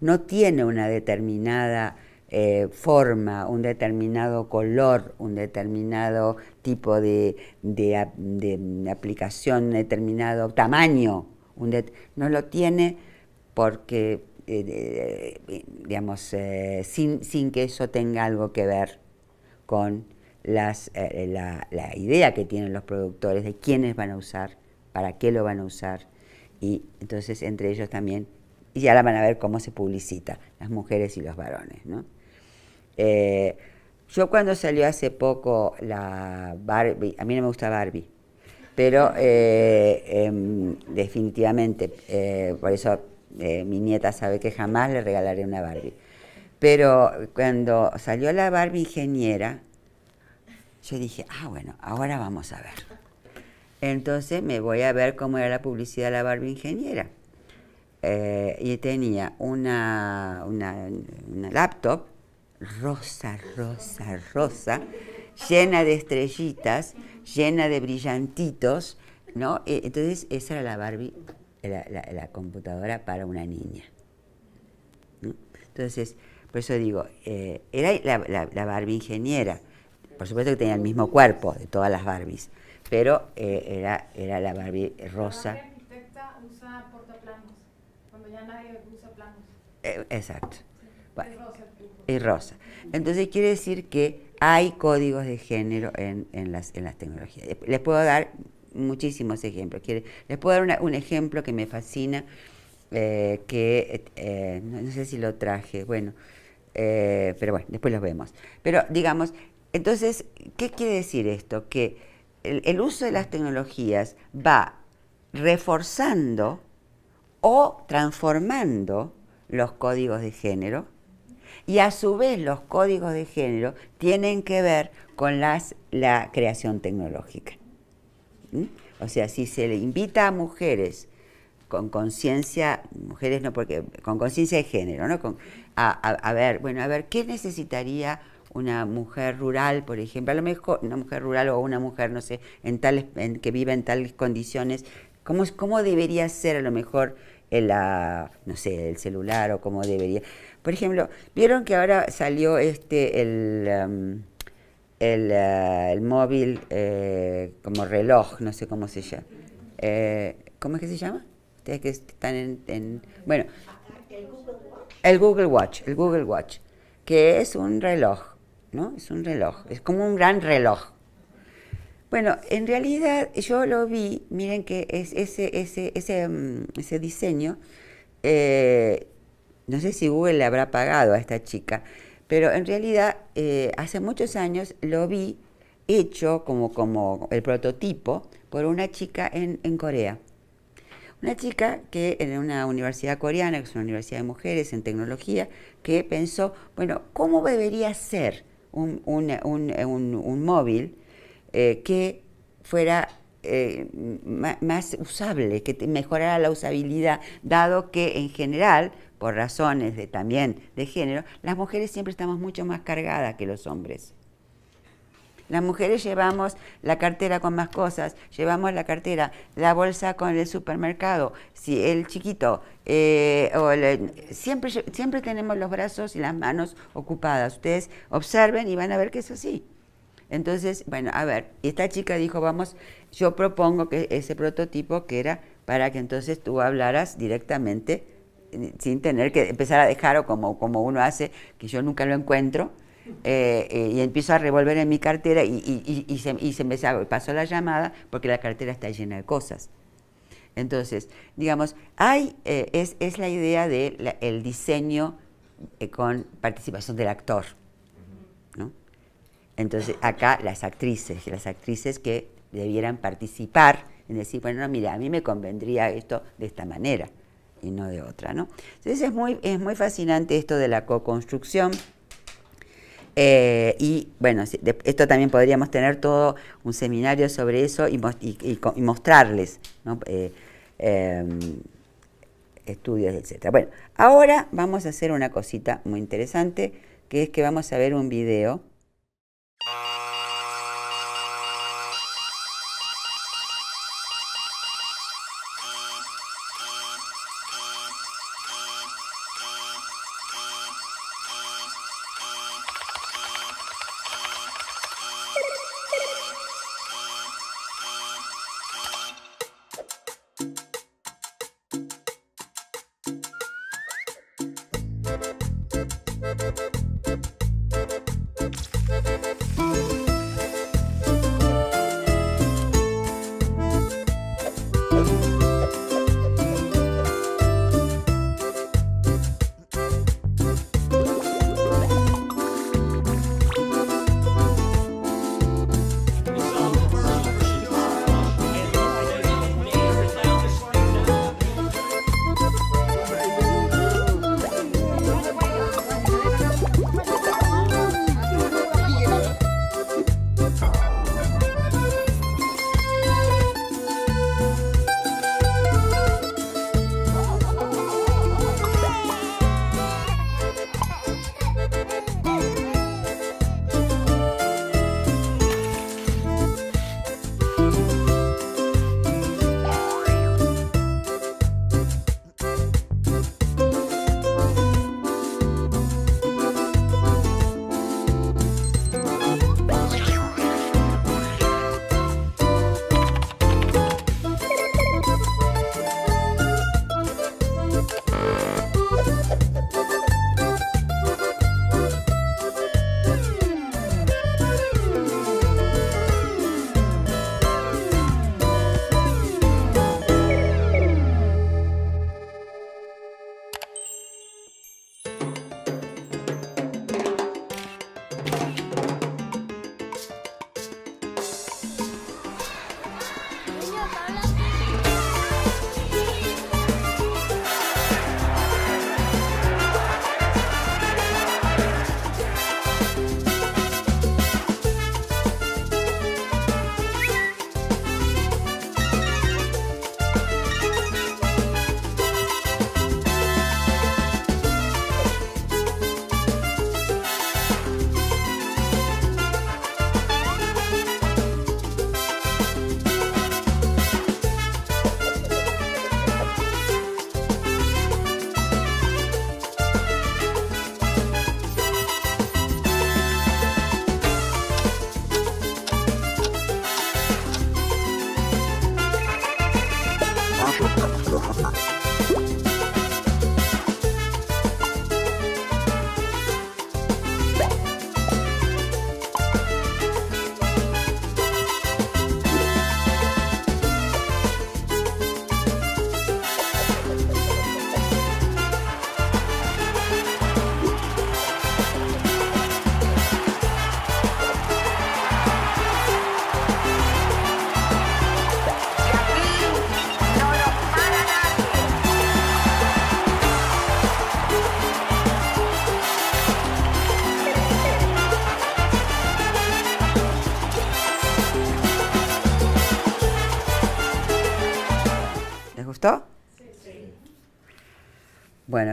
no tiene una determinada eh, forma, un determinado color, un determinado tipo de, de, aplicación, un determinado tamaño, no lo tiene porque, eh, digamos, eh, sin, sin que eso tenga algo que ver con eh, eh, la, idea que tienen los productores de quiénes van a usar, para qué lo van a usar. Y entonces entre ellos también, y ya la van a ver cómo se publicita, las mujeres y los varones. ¿no? Eh, yo cuando salió hace poco la Barbie, a mí no me gusta Barbie, pero em, definitivamente, por eso mi nieta sabe que jamás le regalaré una Barbie. Pero cuando salió la Barbie ingeniera, yo dije, ah, bueno, ahora vamos a ver. Entonces me voy a ver cómo era la publicidad de la Barbie ingeniera. Eh, y tenía una, una, laptop rosa, rosa, rosa, llena de estrellitas, llena de brillantitos, ¿no? E, entonces esa era la Barbie, la, computadora para una niña. Entonces, por eso digo, eh, era la, la Barbie ingeniera, por supuesto que tenía el mismo cuerpo de todas las Barbies, pero eh, era, era la Barbie rosa. La arquitecta usa portaplanos, cuando ya nadie usa planos. Eh, exacto. Y rosa. Entonces quiere decir que hay códigos de género en, las, tecnologías. Les puedo dar muchísimos ejemplos. Les puedo dar un ejemplo que me fascina, eh, que no, sé si lo traje, bueno, pero bueno, después los vemos. Pero digamos, entonces, ¿qué quiere decir esto? Que el, uso de las tecnologías va reforzando o transformando los códigos de género y a su vez los códigos de género tienen que ver con las, la creación tecnológica. O sea, si se le invita a mujeres con conciencia, mujeres no porque, con conciencia de género, ¿no? a, ver, bueno, a ver, ¿qué necesitaría una mujer rural, por ejemplo, a lo mejor una mujer rural o una mujer, no sé, en tales, que vive en tales condiciones, ¿cómo, cómo debería ser a lo mejor el, no sé, el celular o cómo debería? Por ejemplo, vieron que ahora salió este, el... Um, uh, móvil eh, como reloj, no sé cómo se llama. Eh, ¿Cómo es que se llama? Ustedes que están en, Bueno. El Google Watch, el Google Watch, que es un reloj ¿no? Es un reloj, es como un gran reloj. Bueno, en realidad yo lo vi, miren que es ese, mm, diseño, eh, no sé si Google le habrá pagado a esta chica, pero en realidad eh, hace muchos años lo vi hecho como, como el prototipo por una chica en, en Corea. Una chica que en una universidad coreana, que es una universidad de mujeres en tecnología, que pensó, bueno, ¿cómo debería ser un, un, un, un móvil eh, que fuera eh, más usable, que mejorara la usabilidad, dado que en general, por razones de, también de género, las mujeres siempre estamos mucho más cargadas que los hombres. Las mujeres llevamos la cartera con más cosas, llevamos la cartera, la bolsa con el supermercado, si el chiquito, eh, o siempre, siempre tenemos los brazos y las manos ocupadas. Ustedes observen y van a ver que es así. Entonces, bueno, a ver, esta chica dijo, vamos, yo propongo que ese prototipo que era para que entonces tú hablaras directamente eh, sin tener que empezar a dejar o como, como uno hace, que yo nunca lo encuentro, eh, eh, y empiezo a revolver en mi cartera y, y, se, me pasó la llamada porque la cartera está llena de cosas. Entonces, digamos, hay, eh, es, es, la idea del el diseño con participación del actor. ¿no? Entonces, acá las actrices, las actrices que debieran participar en decir, bueno, mira, a mí me convendría esto de esta manera y no de otra, ¿no? Entonces es muy, es muy fascinante esto de la co-construcción. Eh, y bueno, esto también podríamos tener todo un seminario sobre eso y, mostrarles eh, em, estudios, etc. Bueno, ahora vamos a hacer una cosita muy interesante, que es que vamos a ver un video.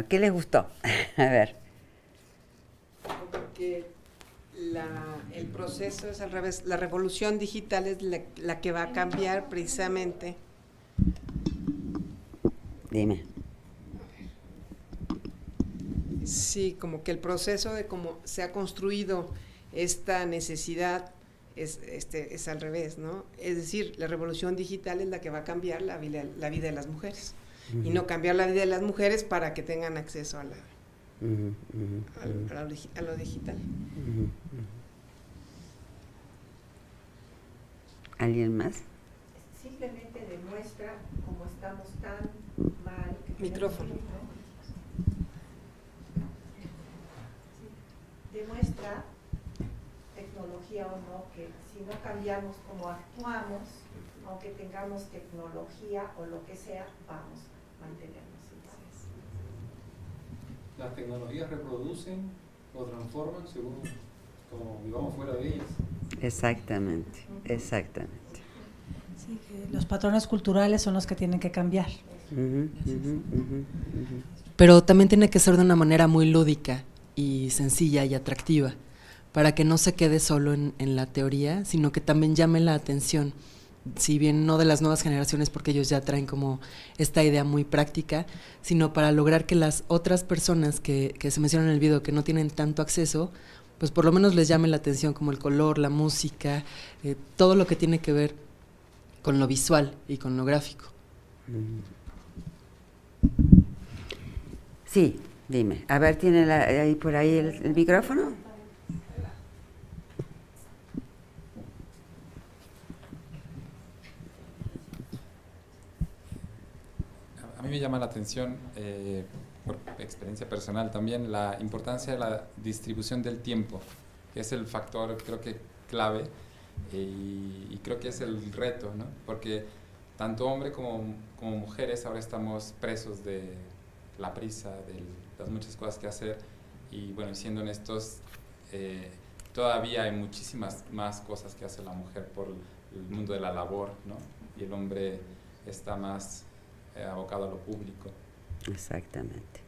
¿qué les gustó? [LAUGHS] a ver. Porque la, el proceso es al revés. La revolución digital es la, que va a cambiar precisamente. Dime. Sí, como que el proceso de cómo se ha construido esta necesidad es, este, es al revés, ¿no? Es decir, la revolución digital es la que va a cambiar la vida, la vida de las mujeres y no cambiar la vida de las mujeres para que tengan acceso a la, lo, digital. ¿Alguien más? Simplemente demuestra cómo estamos tan mal. Micrófono. Demuestra, tecnología o no, que si no cambiamos cómo actuamos, aunque tengamos tecnología o lo que sea, vamos las tecnologías reproducen o transforman según como vivamos fuera de ellas. Exactamente, exactamente. los patrones culturales son los que tienen que cambiar. Pero también tiene que ser de una manera muy lúdica y sencilla y atractiva, para que no se quede solo en la teoría, sino que también llame la atención si bien no de las nuevas generaciones, porque ellos ya traen como esta idea muy práctica, sino para lograr que las otras personas que, que se mencionan en el video, que no tienen tanto acceso, pues por lo menos les llame la atención como el color, la música, eh, todo lo que tiene que ver con lo visual y con lo gráfico. Sí, dime. A ver, ¿tiene ahí por ahí el, el micrófono? mí me llama la atención, eh, por experiencia personal también, la importancia de la distribución del tiempo, que es el factor creo que clave eh, y, creo que es el reto, ¿no? Porque tanto hombre como, como mujeres ahora estamos presos de la prisa, de las muchas cosas que hacer y bueno, siendo honestos, eh, todavía hay muchísimas más cosas que hace la mujer por el mundo de la labor, ¿no? Y el hombre está más eh, abocado a lo público. Exactamente.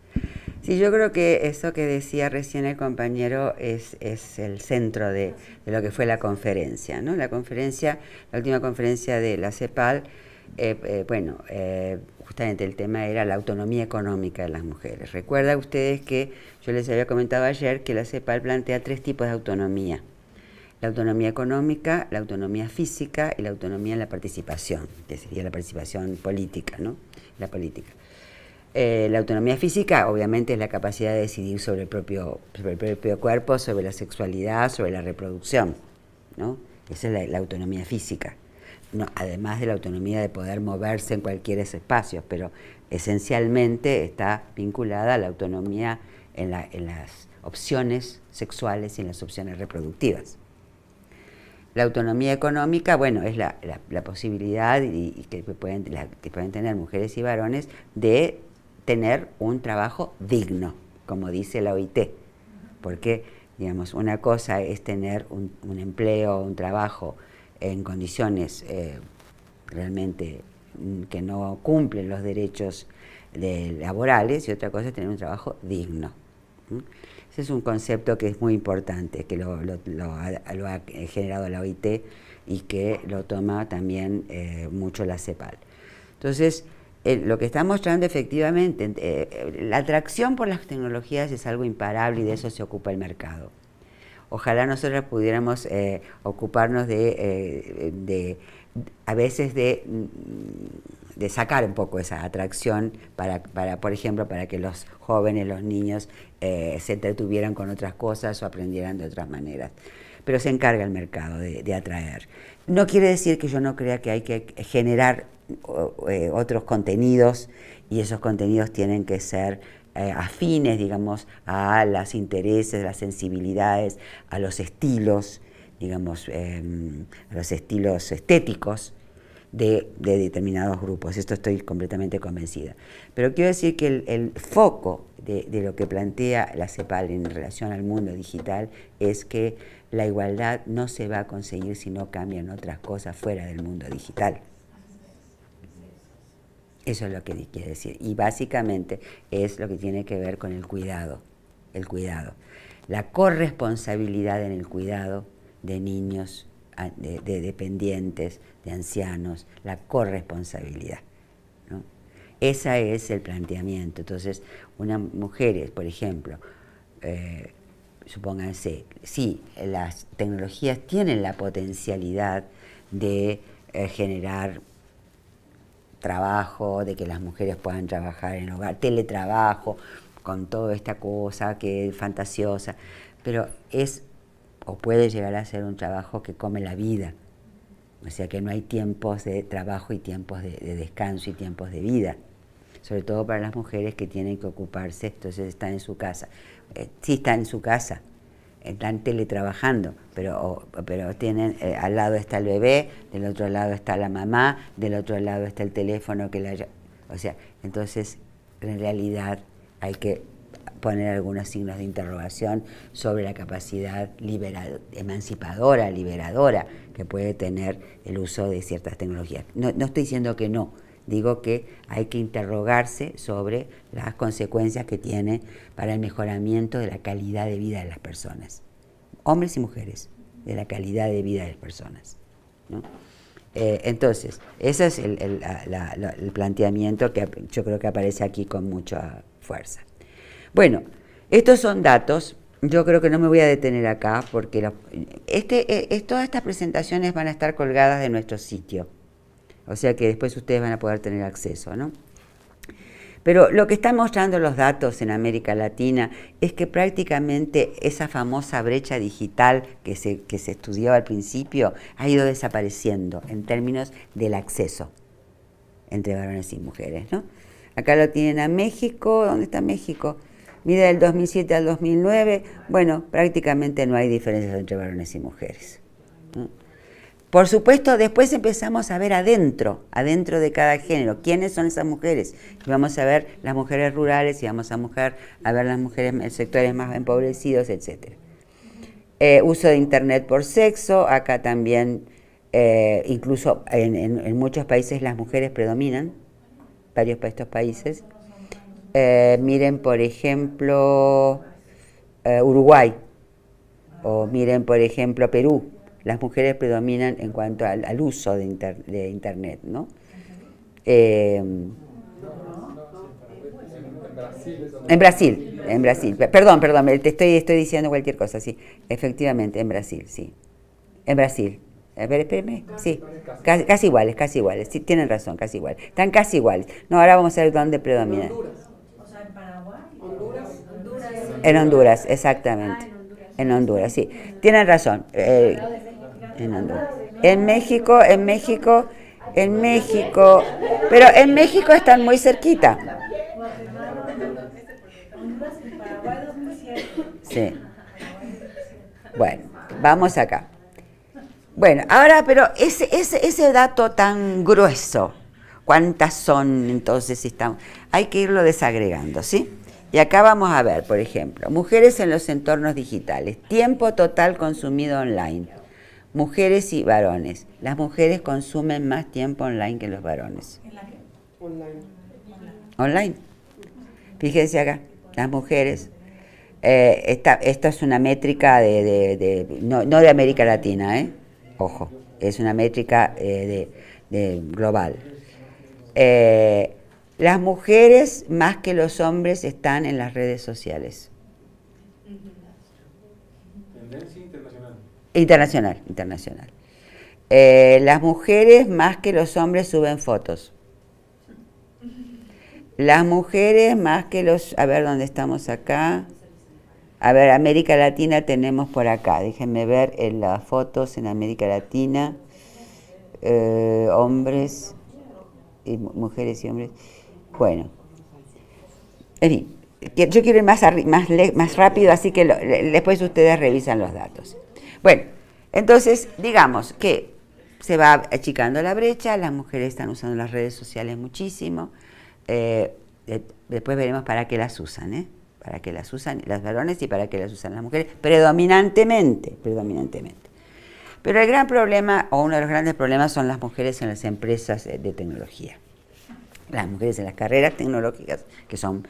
Sí, yo creo que eso que decía recién el compañero es, es el centro de, de, lo que fue la conferencia, ¿no? La conferencia, la última conferencia de la CEPAL, eh, eh, bueno, justamente el tema era la autonomía económica de las mujeres. Recuerda ustedes que yo les había comentado ayer que la CEPAL plantea tres tipos de autonomía la autonomía económica, la autonomía física y la autonomía en la participación, que sería la participación política, ¿no? La política. Eh, la autonomía física, obviamente, es la capacidad de decidir sobre el propio, cuerpo, sobre la sexualidad, sobre la reproducción, ¿no? Esa es la, autonomía física. No, además de la autonomía de poder moverse en cualquier espacio, pero esencialmente está vinculada a la autonomía en las opciones sexuales y en las opciones reproductivas. La autonomía económica, bueno, es la, posibilidad que, pueden, tener mujeres y varones de tener un trabajo digno, como dice la OIT. Porque, digamos, una cosa es tener un, empleo, un trabajo en condiciones eh, realmente que no cumplen los derechos laborales y otra cosa es tener un trabajo digno es un concepto que es muy importante, que lo, ha, eh, generado la OIT y que lo toma también eh, mucho la CEPAL. Entonces, eh, lo que está mostrando efectivamente, la atracción por las tecnologías es algo imparable y de eso se ocupa el mercado. Ojalá nosotros pudiéramos ocuparnos de, a veces de... Mm, de sacar un poco esa atracción para, para, por ejemplo, para que los jóvenes, los niños eh, se entretuvieran con otras cosas o aprendieran de otras maneras. Pero se encarga el mercado de, atraer. No quiere decir que yo no crea que hay que generar eh, otros contenidos y esos contenidos tienen que ser eh, afines, digamos, a los intereses, las sensibilidades, a los estilos, digamos, em, a los estilos estéticos de, determinados grupos. Esto estoy completamente convencida. Pero quiero decir que el, foco de, de, lo que plantea la CEPAL en relación al mundo digital es que la igualdad no se va a conseguir si no cambian otras cosas fuera del mundo digital. Eso es lo que quiere decir. Y básicamente es lo que tiene que ver con el cuidado, el cuidado. La corresponsabilidad en el cuidado de niños, de, dependientes, de ancianos, la corresponsabilidad. ¿no? Ese es el planteamiento. Entonces, unas mujeres, por ejemplo, eh, supónganse, sí, las tecnologías tienen la potencialidad de eh, generar trabajo, de que las mujeres puedan trabajar en hogar, teletrabajo, con toda esta cosa que es fantasiosa, pero es o puede llegar a ser un trabajo que come la vida. O sea que no hay tiempos de trabajo y tiempos de, descanso y tiempos de vida. Sobre todo para las mujeres que tienen que ocuparse, entonces están en su casa. Eh, sí están en su casa, están teletrabajando, pero, pero tienen, eh, al lado está el bebé, del otro lado está la mamá, del otro lado está el teléfono que la... O sea, entonces en realidad hay que poner algunos signos de interrogación sobre la capacidad emancipadora, liberadora que puede tener el uso de ciertas tecnologías. No, estoy diciendo que no, digo que hay que interrogarse sobre las consecuencias que tiene para el mejoramiento de la calidad de vida de las personas, hombres y mujeres, de la calidad de vida de las personas. Eh, entonces, ese es el planteamiento que yo creo que aparece aquí con mucha fuerza. Bueno, estos son datos. Yo creo que no me voy a detener acá porque este, eh, todas estas presentaciones van a estar colgadas de nuestro sitio. O sea que después ustedes van a poder tener acceso, ¿no? Pero lo que están mostrando los datos en América Latina es que prácticamente esa famosa brecha digital que se, que se estudió al principio ha ido desapareciendo en términos del acceso entre varones y mujeres, ¿no? Acá lo tienen a México. ¿Dónde está México? Mide del 2007 al 2009, bueno, prácticamente no hay diferencias entre varones y mujeres. Por supuesto, después empezamos a ver adentro, adentro de cada género, quiénes son esas mujeres. Y vamos a ver las mujeres rurales y vamos a, mujer, a ver las mujeres en sectores más empobrecidos, etc. Eh, uso de Internet por sexo, acá también, eh, incluso en, en, muchos países las mujeres predominan, varios de estos países. Eh, miren, por ejemplo, eh, Uruguay o miren, por ejemplo, Perú. Las mujeres predominan en cuanto al, uso de, de, Internet, ¿no? Eh, en Brasil, en Brasil. Perdón, perdón, te estoy, estoy diciendo cualquier cosa, sí. Efectivamente, en Brasil, sí. En Brasil. A ver, Sí, casi, casi iguales, casi iguales. Sí, tienen razón, casi iguales. Están casi iguales. No, ahora vamos a ver dónde predominan. En Honduras, exactamente. Ah, en, Honduras. sí. Tienen razón. Eh, en En México, en México, en México. Pero en México están muy cerquita. Bueno, vamos acá. Bueno, ahora, pero ese, ese, ese dato tan grueso, ¿cuántas son entonces? hay que irlo desagregando, ¿sí? Y acá vamos a ver, por ejemplo, mujeres en los entornos digitales, tiempo total consumido online, mujeres y varones. Las mujeres consumen más tiempo online que los varones. Online. Online. Fíjense acá, las mujeres. Eh, esta, es una métrica de, no, de América Latina, ¿eh? Ojo, es una métrica eh, de, global. Eh, las mujeres más que los hombres están en las redes sociales. Tendencia internacional. Internacional, internacional. Eh, las mujeres más que los hombres suben fotos. Las mujeres más que los... A ver, ¿dónde estamos acá? A ver, América Latina tenemos por acá. Déjenme ver en eh, las fotos en América Latina. Eh, hombres y mujeres y hombres. Bueno. yo quiero ir más, más, rápido, así que después ustedes revisan los datos. Bueno, entonces, digamos que se va achicando la brecha, las mujeres están usando las redes sociales muchísimo. Eh, eh, después veremos para qué las usan, ¿eh? Para qué las usan las varones y para qué las usan las mujeres, predominantemente, predominantemente. Pero el gran problema, o uno de los grandes problemas, son las mujeres en las empresas de tecnología las mujeres en las carreras tecnológicas que son.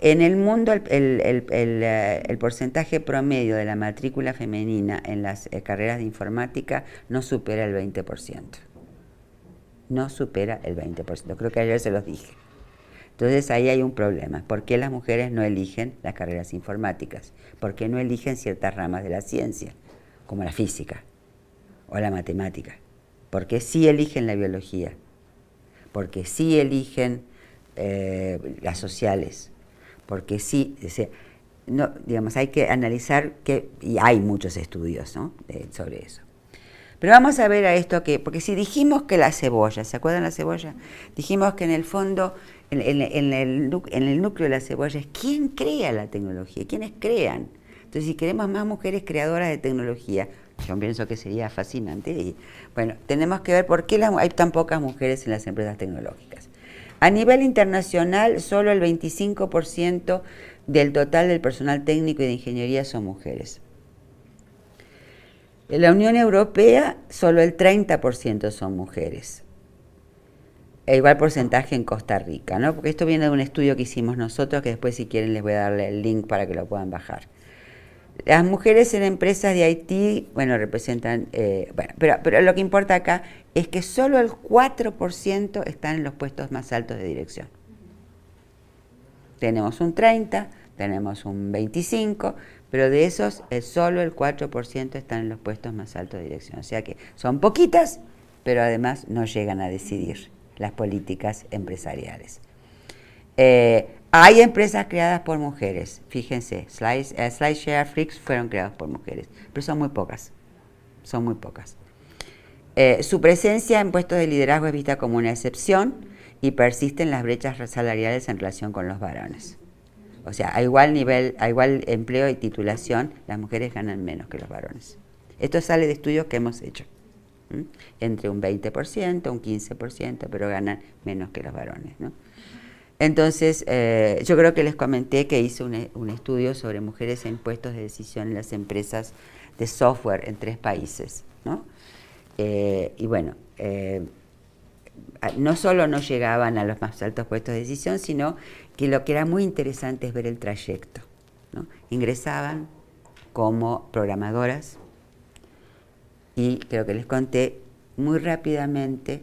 En el mundo el, eh, porcentaje promedio de la matrícula femenina en las eh, carreras de informática no supera el 20%. No supera el 20%. Creo que ayer se los dije. Entonces ahí hay un problema. ¿Por qué las mujeres no eligen las carreras informáticas? ¿Por qué no eligen ciertas ramas de la ciencia, como la física o la matemática? ¿Por qué sí eligen la biología? porque sí eligen eh, las sociales, porque sí, digamos, hay que analizar que, y hay muchos estudios sobre eso. Pero vamos a ver a esto que, porque si dijimos que la cebolla, ¿se acuerdan la cebolla? Dijimos que en el fondo, en, el, en el, núcleo de la cebolla es quién crea la tecnología, quiénes crean. Entonces, si queremos más mujeres creadoras de tecnología, yo pienso que sería fascinante. Y, bueno, tenemos que ver por qué hay tan pocas mujeres en las empresas tecnológicas. A nivel internacional, solo el 25% del total del personal técnico y de ingeniería son mujeres. En la Unión Europea, solo el 30% son mujeres. E igual porcentaje en Costa Rica, ¿no? Porque esto viene de un estudio que hicimos nosotros, que después si quieren les voy a dar el link para que lo puedan bajar. Las mujeres en empresas de Haití, bueno, representan, eh, bueno, pero, lo que importa acá es que solo el 4% están en los puestos más altos de dirección. Tenemos un 30, tenemos un 25, pero de esos eh, solo el 4% están en los puestos más altos de dirección. O sea que son poquitas, pero además no llegan a decidir las políticas empresariales. Eh, hay empresas creadas por mujeres, fíjense, Slice, eh, SlideShare, Flix fueron creadas por mujeres, pero son muy pocas, son muy pocas. Eh, su presencia en puestos de liderazgo es vista como una excepción y persisten las brechas salariales en relación con los varones. O sea, a igual nivel, a igual empleo y titulación, las mujeres ganan menos que los varones. Esto sale de estudios que hemos hecho. Entre un 20%, un 15%, pero ganan menos que los varones. ¿no? Entonces, eh, yo creo que les comenté que hice un, estudio sobre mujeres en puestos de decisión en las empresas de software en tres países. ¿no? Eh, y bueno, eh, no solo no llegaban a los más altos puestos de decisión, sino que lo que era muy interesante es ver el trayecto. Ingresaban como programadoras y creo que les conté muy rápidamente,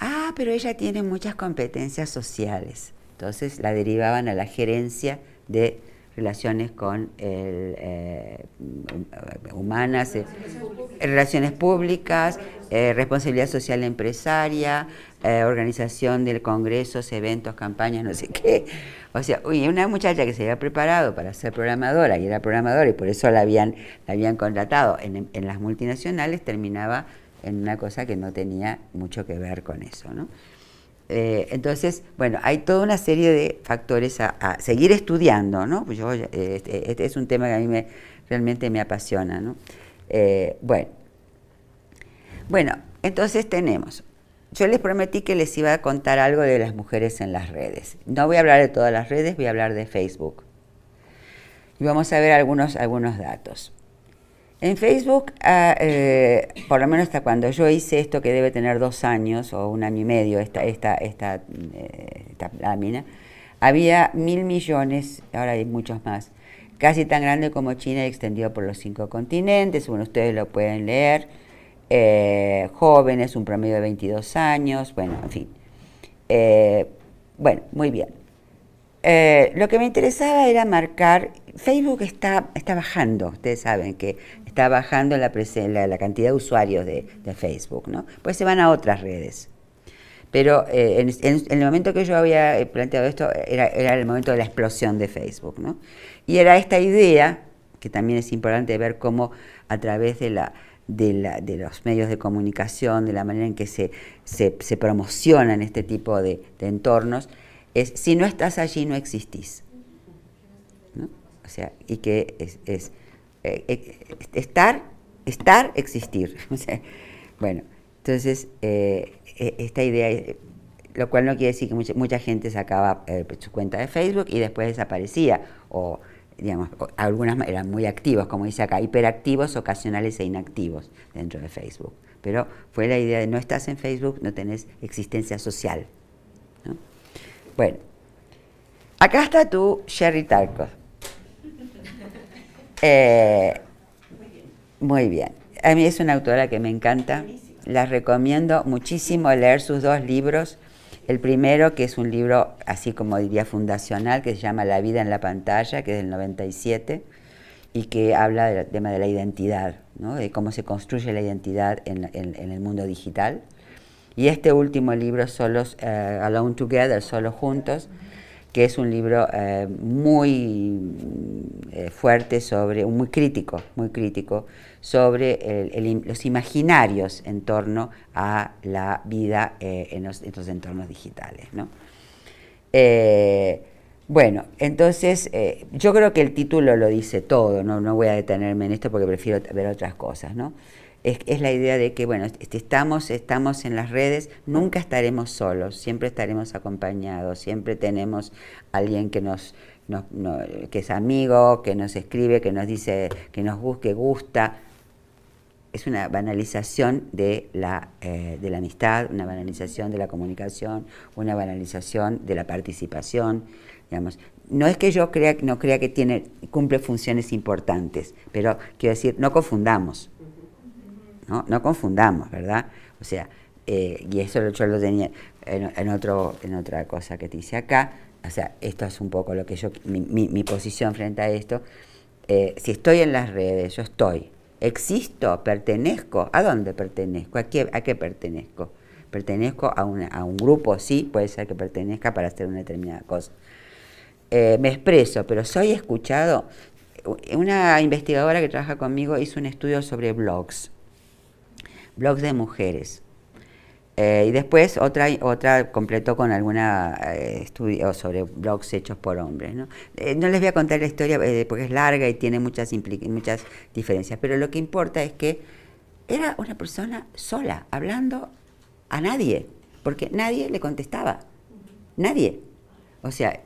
ah, pero ella tiene muchas competencias sociales. Entonces la derivaban a la gerencia de relaciones con el, eh, humanas, eh, relaciones públicas, eh, responsabilidad social empresaria, organización del congresos, eventos, campañas, no sé [LAUGHS] qué. O sea, una muchacha que se había preparado para ser programadora y era programadora y por eso la habían, la habían contratado en, en las multinacionales terminaba en una cosa que no tenía mucho que ver con eso. ¿no? Eh, entonces, bueno, hay toda una serie de factores a, seguir estudiando, ¿no? Pues yo, eh, este, este, es un tema que a mí me, realmente me apasiona, ¿no? Eh, bueno. bueno, entonces tenemos, yo les prometí que les iba a contar algo de las mujeres en las redes. No voy a hablar de todas las redes, voy a hablar de Facebook. Y vamos a ver algunos, algunos datos. En Facebook, ah, eh, por lo menos hasta cuando yo hice esto, que debe tener dos años o un año y medio, esta, esta, eh, esta, lámina, había mil millones, ahora hay muchos más, casi tan grande como China y extendido por los cinco continentes, bueno, ustedes lo pueden leer, eh, jóvenes, un promedio de 22 años, bueno, en fin. bueno, muy bien. Eh, lo que me interesaba era marcar, Facebook está, bajando, ustedes saben que está bajando la, cantidad de usuarios de, Facebook, ¿no? Pues se van a otras redes. Pero eh, en, el momento que yo había eh, planteado esto, era, el momento de la explosión de Facebook, ¿no? Y era esta idea, que también es importante ver cómo a través de los medios de comunicación, de la manera en que se, promocionan este tipo de entornos, es si no estás allí no existís. O sea, y que es, eh, eh, estar, estar, existir. [LAUGHS] bueno, entonces eh, e, esta idea, lo cual no quiere decir que mucha, gente sacaba su cuenta de Facebook y después desaparecía, o digamos, algunas eran muy activos, como dice acá, hiperactivos, ocasionales e inactivos dentro de Facebook. Pero fue la idea de no estás en Facebook, no tenés existencia social. ¿no? Bueno, acá está tú, Sherry Tarkov. Eh, muy bien. A mí es una autora que me encanta. La recomiendo muchísimo leer sus dos libros. El primero, que es un libro, así como diría, fundacional, que se llama La vida en la pantalla, que es del 97, y que habla del tema de la identidad, ¿no? de cómo se construye la identidad en el mundo digital. Y este último libro, eh, Alone Together, Solo Juntos, que es un libro eh, muy eh, fuerte sobre, muy crítico, muy crítico, sobre los imaginarios en torno a la vida en los, entornos digitales. Bueno, entonces yo creo que el título lo dice todo, ¿no? no voy a detenerme en esto porque prefiero ver otras cosas, ¿no? es, la idea de que, bueno, estamos, estamos en las redes, nunca estaremos solos, siempre estaremos acompañados, siempre tenemos alguien que nos, que es amigo, que nos escribe, que nos dice, que nos busque, gusta. Es una banalización de la, eh, de la amistad, una banalización de la comunicación, una banalización de la participación. Digamos, no es que yo crea, no crea que tiene, cumple funciones importantes, pero quiero decir, no confundamos. ¿no? confundamos, ¿verdad? O sea, eh, y eso yo lo tenía en, otro, en otra cosa que te hice acá, o sea, esto es un poco lo que yo, mi, posición frente a esto, eh, si estoy en las redes, yo estoy, existo, pertenezco, ¿a dónde pertenezco? ¿A qué, a pertenezco? Pertenezco a, un grupo, sí, puede ser que pertenezca para hacer una determinada cosa. Eh, me expreso, pero soy escuchado. Una investigadora que trabaja conmigo hizo un estudio sobre blogs blogs de mujeres. Eh, y después otra, otra completó con alguna eh, estudio sobre blogs hechos por hombres. ¿no? Eh, les voy a contar la historia porque es larga y tiene muchas, muchas diferencias, pero lo que importa es que era una persona sola, hablando a nadie, porque nadie le contestaba. Nadie. O sea,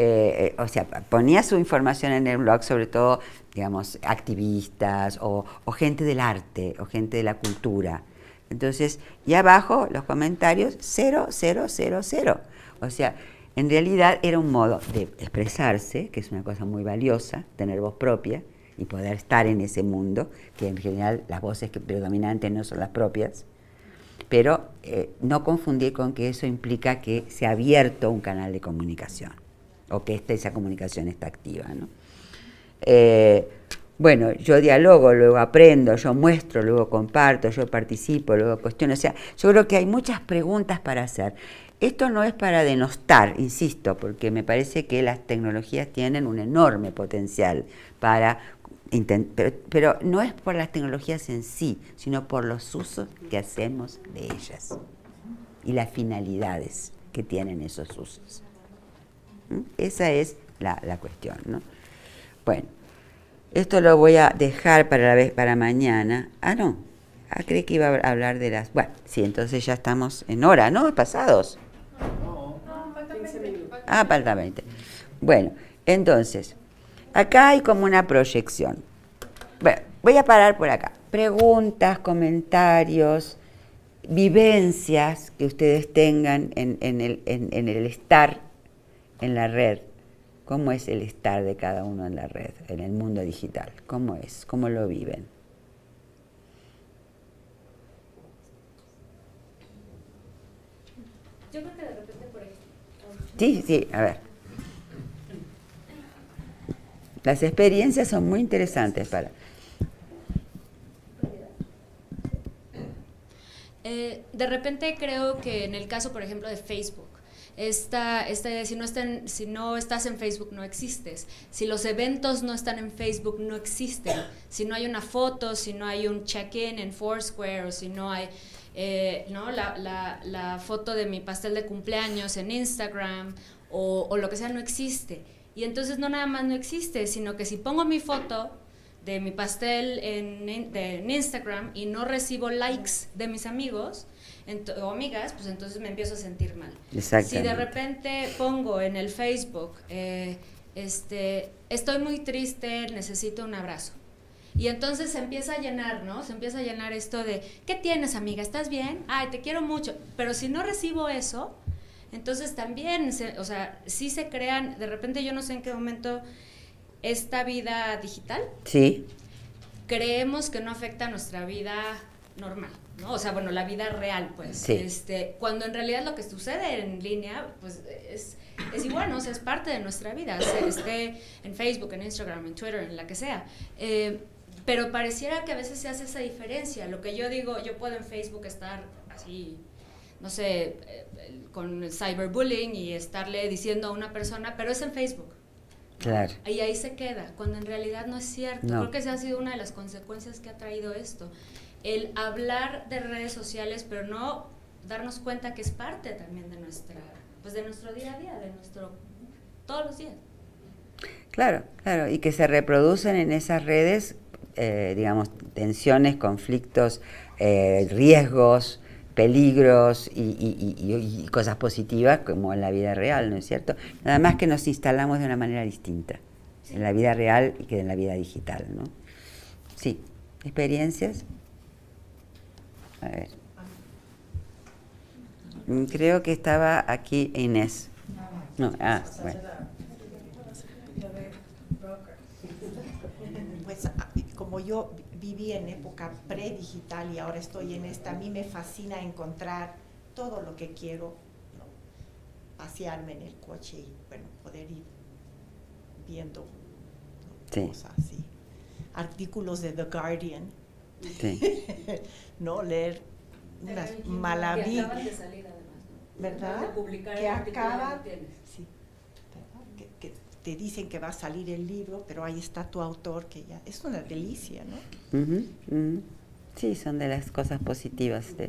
eh, eh, o sea, ponía su información en el blog, sobre todo, digamos, activistas o, gente del arte o gente de la cultura. Entonces, y abajo los comentarios, cero, cero, cero, cero. O sea, en realidad era un modo de expresarse, que es una cosa muy valiosa, tener voz propia y poder estar en ese mundo, que en general las voces que predominantes no son las propias, pero eh, no confundir con que eso implica que se ha abierto un canal de comunicación o que esta, esa comunicación está activa. Eh, bueno, yo dialogo, luego aprendo, yo muestro, luego comparto, yo participo, luego cuestiono. O sea, yo creo que hay muchas preguntas para hacer. Esto no es para denostar, insisto, porque me parece que las tecnologías tienen un enorme potencial para pero, no es por las tecnologías en sí, sino por los usos que hacemos de ellas y las finalidades que tienen esos usos. Esa es la, cuestión. ¿no? Bueno, esto lo voy a dejar para la vez para mañana. Ah, no. Ah, creí que iba a hablar de las. Bueno, sí, entonces ya estamos en hora, ¿no? Pasados. No, Ah, falta Bueno, entonces, acá hay como una proyección. Bueno, voy a parar por acá. Preguntas, comentarios, vivencias que ustedes tengan el, en el estar en la red, cómo es el estar de cada uno en la red, en el mundo digital, cómo es, cómo lo viven. Yo creo que de repente por ahí. Sí, sí, a ver. Las experiencias son muy interesantes para. Eh, de repente creo que en el caso, por ejemplo, de Facebook, esta, esta idea si no, si no estás en Facebook no existes, si los eventos no están en Facebook no existen, si no hay una foto, si no hay un check-in en Foursquare o si no hay eh, ¿no? La, foto de mi pastel de cumpleaños en Instagram o, lo que sea no existe. Y entonces no nada más no existe, sino que si pongo mi foto de mi pastel en, en, Instagram y no recibo likes de mis amigos, o amigas, pues entonces me empiezo a sentir mal. Si de repente pongo en el Facebook, eh, este, estoy muy triste, necesito un abrazo. Y entonces se empieza a llenar, ¿no? Se empieza a llenar esto de, ¿qué tienes, amiga? ¿Estás bien? Ay, te quiero mucho. Pero si no recibo eso, entonces también, o sea, si se crean, de repente yo no sé en qué momento esta vida digital. Sí. Creemos que no afecta nuestra vida normal, ¿no? O sea, bueno, la vida real, pues. Este, cuando en realidad lo que sucede en línea, pues es, es igual, ¿no? O sea, es parte de nuestra vida, sea, esté en Facebook, en Instagram, en Twitter, en la que sea. Eh, pero pareciera que a veces se hace esa diferencia. Lo que yo digo, yo puedo en Facebook estar así, no sé, eh, eh, con el cyberbullying y estarle diciendo a una persona, pero es en Facebook. Claro. Y ahí se queda, cuando en realidad no es cierto. Creo que esa ha sido una de las consecuencias que ha traído esto el hablar de redes sociales, pero no darnos cuenta que es parte también de nuestra, pues, nuestro día a día, de nuestro todos los días. Claro, claro, y que se reproducen en esas redes, eh, digamos, tensiones, conflictos, eh, riesgos, peligros y, cosas positivas como en la vida real, ¿no es cierto? Nada más que nos instalamos de una manera distinta en la vida real y que en la vida digital, ¿no? Sí, experiencias. Creo que estaba aquí Inés. No, ah, bueno. Pues ah, como yo viví en época predigital y ahora estoy en esta, a mí me fascina encontrar todo lo que quiero, pasearme en el coche y bueno, poder ir viendo sí. cosas así. Artículos de The Guardian [LAUGHS] no leer unas malavidas. Que acaban de salir además. ¿Verdad? que acaba Que, te dicen que va a salir el libro, pero ahí está tu autor, que ya es una delicia, ¿no? Sí, son de las cosas positivas. De,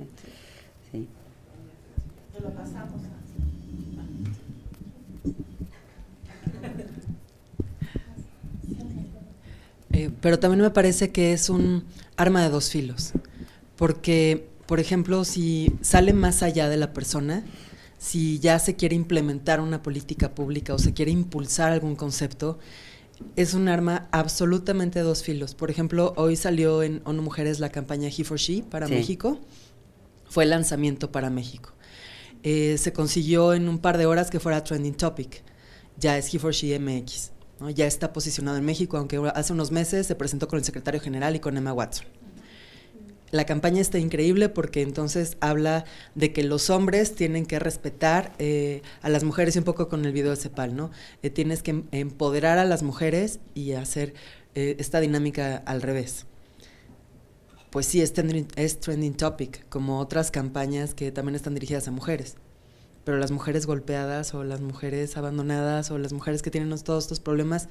sí. Eh, pero también me parece que es un arma de dos filos. Porque, por ejemplo, si sale más allá de la persona, si ya se quiere implementar una política pública o se quiere impulsar algún concepto, es un arma absolutamente de dos filos. Por ejemplo, hoy salió en ONU Mujeres la campaña He for She para México. Fue el lanzamiento para México. Eh, se consiguió en un par de horas que fuera trending topic. Ya es He for She MX. Ya está posicionado en México, aunque hace unos meses se presentó con el secretario general y con Emma Watson. La campaña está increíble porque entonces habla de que los hombres tienen que respetar eh, a las mujeres y un poco con el video de Cepal, ¿no? Eh, tienes que empoderar a las mujeres y hacer eh, esta dinámica al revés. Pues sí, es trending topic, como otras campañas que también están dirigidas a mujeres pero las mujeres golpeadas o las mujeres abandonadas o las mujeres que tienen todos estos problemas,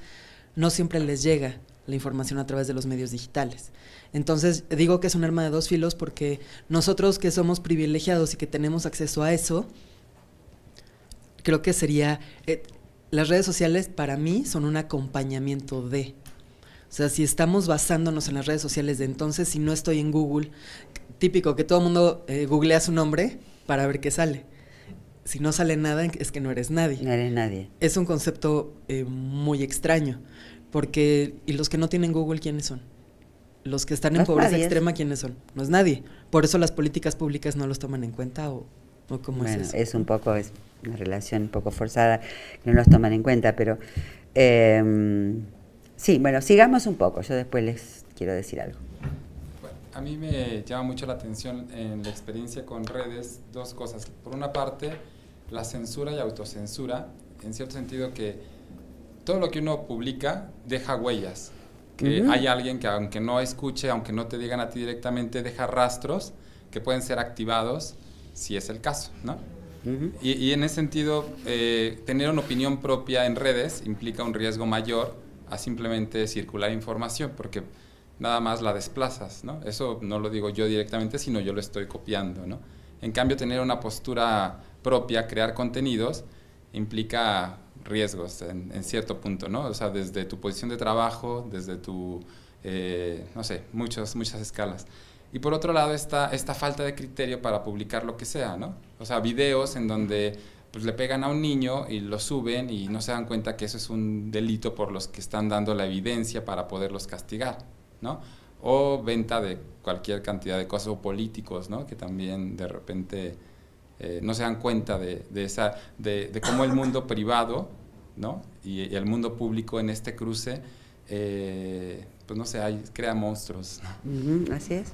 no siempre les llega la información a través de los medios digitales. Entonces, digo que es un arma de dos filos porque nosotros que somos privilegiados y que tenemos acceso a eso, creo que sería... Eh, las redes sociales para mí son un acompañamiento de... O sea, si estamos basándonos en las redes sociales de entonces, si no estoy en Google, típico que todo el mundo eh, googlea su nombre para ver qué sale si no sale nada es que no eres nadie. No eres nadie. Es un concepto eh, muy extraño, porque ¿y los que no tienen Google quiénes son? Los que están en pobreza extrema, ¿quiénes son? No es nadie. Por eso las políticas públicas no los toman en cuenta o, cómo es eso. Es un poco, es una relación un poco forzada, que no los toman en cuenta, pero em, sí, bueno, sigamos un poco, yo después les quiero decir algo. A mí me llama mucho la atención en la experiencia con redes dos cosas. Por una parte, la censura y autocensura, en cierto sentido que todo lo que uno publica deja huellas. Que hay alguien que aunque no escuche, aunque no te digan a ti directamente, deja rastros que pueden ser activados si es el caso, ¿no? y, en ese sentido, eh, tener una opinión propia en redes implica un riesgo mayor a simplemente circular información, porque nada más la desplazas, ¿no? Eso no lo digo yo directamente, sino yo lo estoy copiando, En cambio, tener una postura propia, crear contenidos, implica riesgos en, cierto punto, ¿no? O sea, desde tu posición de trabajo, desde tu, eh, no sé, muchas escalas. Y por otro lado está esta falta de criterio para publicar lo que sea, ¿no? O sea, videos en donde pues, le pegan a un niño y lo suben y no se dan cuenta que eso es un delito por los que están dando la evidencia para poderlos castigar, ¿no? O venta de cualquier cantidad de cosas o políticos, ¿no? Que también de repente eh, no se dan cuenta de, esa, de, cómo el mundo privado y, el mundo público en este cruce, eh, pues no sé, hay, crea monstruos. así es.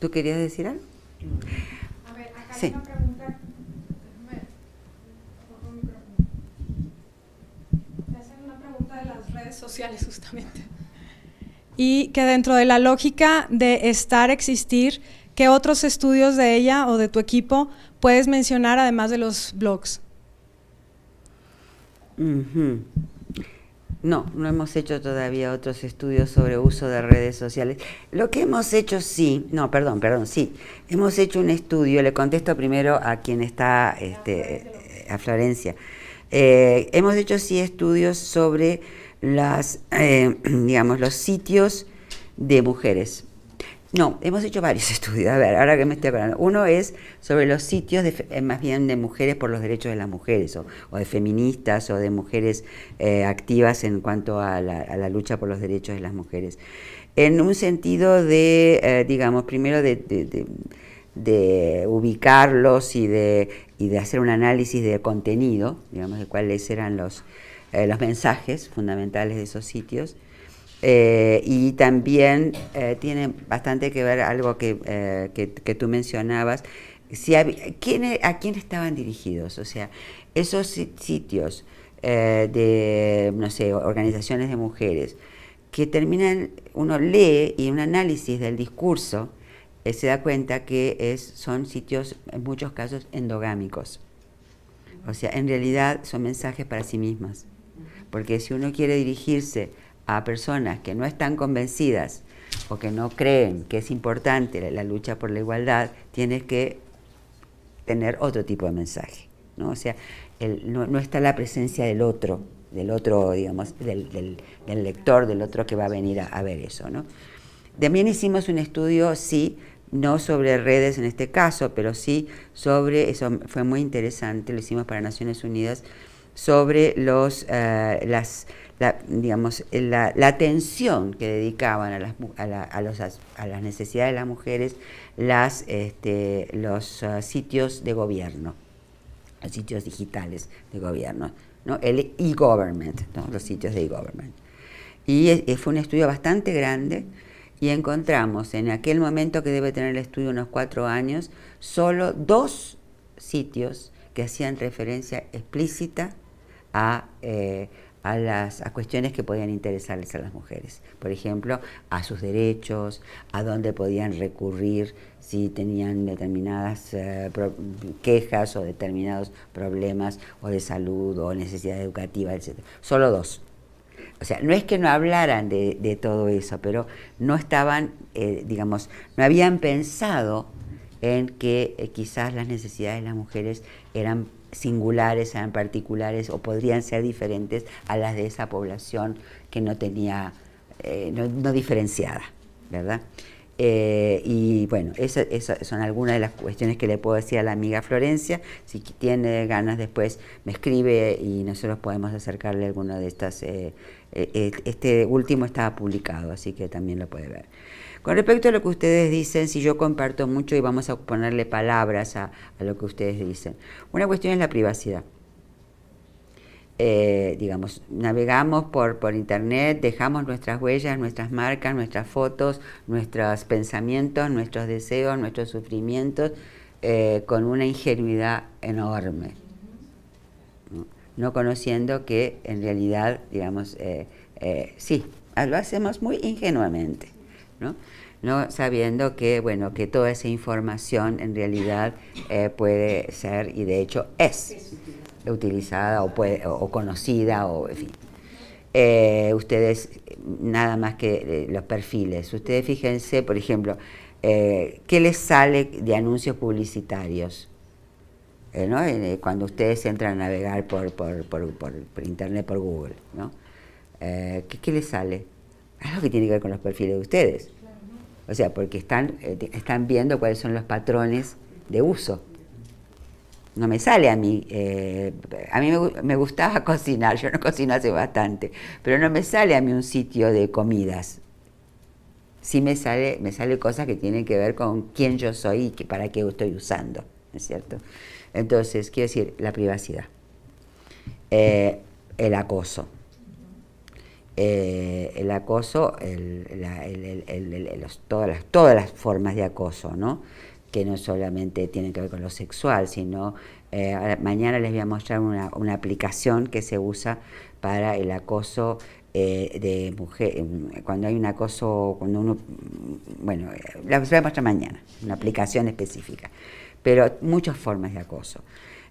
¿Tú querías decir algo? A ver, acá hay una pregunta. Me hacen una pregunta de las redes sociales justamente. Y que dentro de la lógica de estar, existir, ¿Qué otros estudios de ella o de tu equipo puedes mencionar además de los blogs? No, no hemos hecho todavía otros estudios sobre uso de redes sociales. Lo que hemos hecho sí, no, perdón, perdón, sí, hemos hecho un estudio, le contesto primero a quien está, este, a Florencia. Eh, hemos hecho sí estudios sobre las, eh, [CLEARS THROAT] digamos, los sitios de mujeres. No, hemos hecho varios [LAUGHS] estudios, a ver, ahora que me estoy acordando. Uno es sobre los sitios eh, más bien de mujeres por los derechos de las mujeres, o, de feministas, o de mujeres eh, activas en cuanto a la, lucha por los derechos de las mujeres. En un sentido de, eh, digamos, primero de, ubicarlos y de, hacer un análisis de contenido, digamos, de cuáles eran los mensajes fundamentales de esos sitios. Eh, y también eh, tiene bastante que ver algo que, eh, que, que tú mencionabas, si a, ¿quién, e-, a quién estaban dirigidos, o sea, esos sitios de, no sé, organizaciones de mujeres, que terminan, uno lee y un análisis del discurso, se da cuenta que es, son sitios, en muchos casos, endogámicos. O sea, en realidad son mensajes para sí mismas. Porque si uno quiere dirigirse a personas que no están convencidas o que no creen que es importante la lucha por la igualdad, tienes que tener otro tipo de mensaje. ¿no? O sea, no, está la presencia del otro, del otro, digamos, del, lector, del otro que va a venir a, ver eso. ¿no? También hicimos un estudio, sí, no sobre redes en este caso, pero sí sobre, eso fue muy interesante, lo hicimos para Naciones Unidas, sobre los, eh, las la, digamos, eh, la, atención que dedicaban a las, a, los, a las necesidades de las mujeres las, este, los uh, sitios de gobierno, los sitios digitales de gobierno, ¿no? el e-government, los sitios de e-government. Y eh, fue un estudio bastante grande y encontramos en aquel momento que debe tener el estudio unos cuatro años, solo dos sitios que hacían referencia explícita a... Eh, a las a cuestiones que podían interesarles a las mujeres, por ejemplo, a sus derechos, a dónde podían recurrir si tenían determinadas eh, quejas o determinados problemas o de salud o necesidad educativa, etcétera. Solo dos. O sea, no es que no hablaran de, todo eso, pero no estaban, eh, digamos, no habían pensado en que eh, quizás las necesidades de las mujeres eran singulares, sean particulares o podrían ser diferentes a las de esa población que no tenía, eh, no diferenciada, ¿verdad? Eh, y bueno, esas son algunas de las cuestiones que le puedo decir a la amiga Florencia. Si tiene ganas después me escribe y nosotros podemos acercarle alguna de estas. Eh, eh, este último estaba publicado, así que también lo puede ver. Con respecto a lo que ustedes dicen, si yo comparto mucho y vamos a ponerle palabras a lo que ustedes dicen. Una cuestión es la privacidad. Eh, digamos, navegamos por, por internet, dejamos nuestras huellas, nuestras marcas, nuestras fotos, nuestros pensamientos, nuestros deseos, nuestros sufrimientos, eh, con una ingenuidad enorme, ¿no? conociendo que en realidad, digamos, eh, sí, ah, lo hacemos muy ingenuamente, ¿no? sabiendo que bueno que toda esa información en realidad puede ser y de hecho es utilizada o, puede, o, conocida, o en fin. Eh, ustedes, nada más que eh, los perfiles, ustedes fíjense, por ejemplo, eh, qué les sale de anuncios publicitarios. cuando ustedes entran a navegar por, por, por, por internet, por Google, ¿no? ¿qué, ¿qué, les sale? Algo que tiene que ver con los perfiles de ustedes. O sea, porque están, están viendo cuáles son los patrones de uso no me sale a mí. Eh, a mí me, gustaba [LAUGHS] cocinar, yo no cocino hace bastante, pero no me sale a mí un sitio de comidas. Sí me sale, me sale cosas que tienen que ver con quién yo soy y para qué estoy usando, ¿no es cierto? Entonces, quiero decir, la privacidad, eh, eh, el acoso. el acoso, todas, las, todas las formas de acoso, ¿no? que no solamente tiene que ver con lo sexual, sino eh, mañana les voy a mostrar una, aplicación que se usa para el acoso eh, de mujer, em, cuando hay un acoso, cuando uno, bueno, la voy a mostrar mañana, una aplicación específica, pero muchas formas de acoso.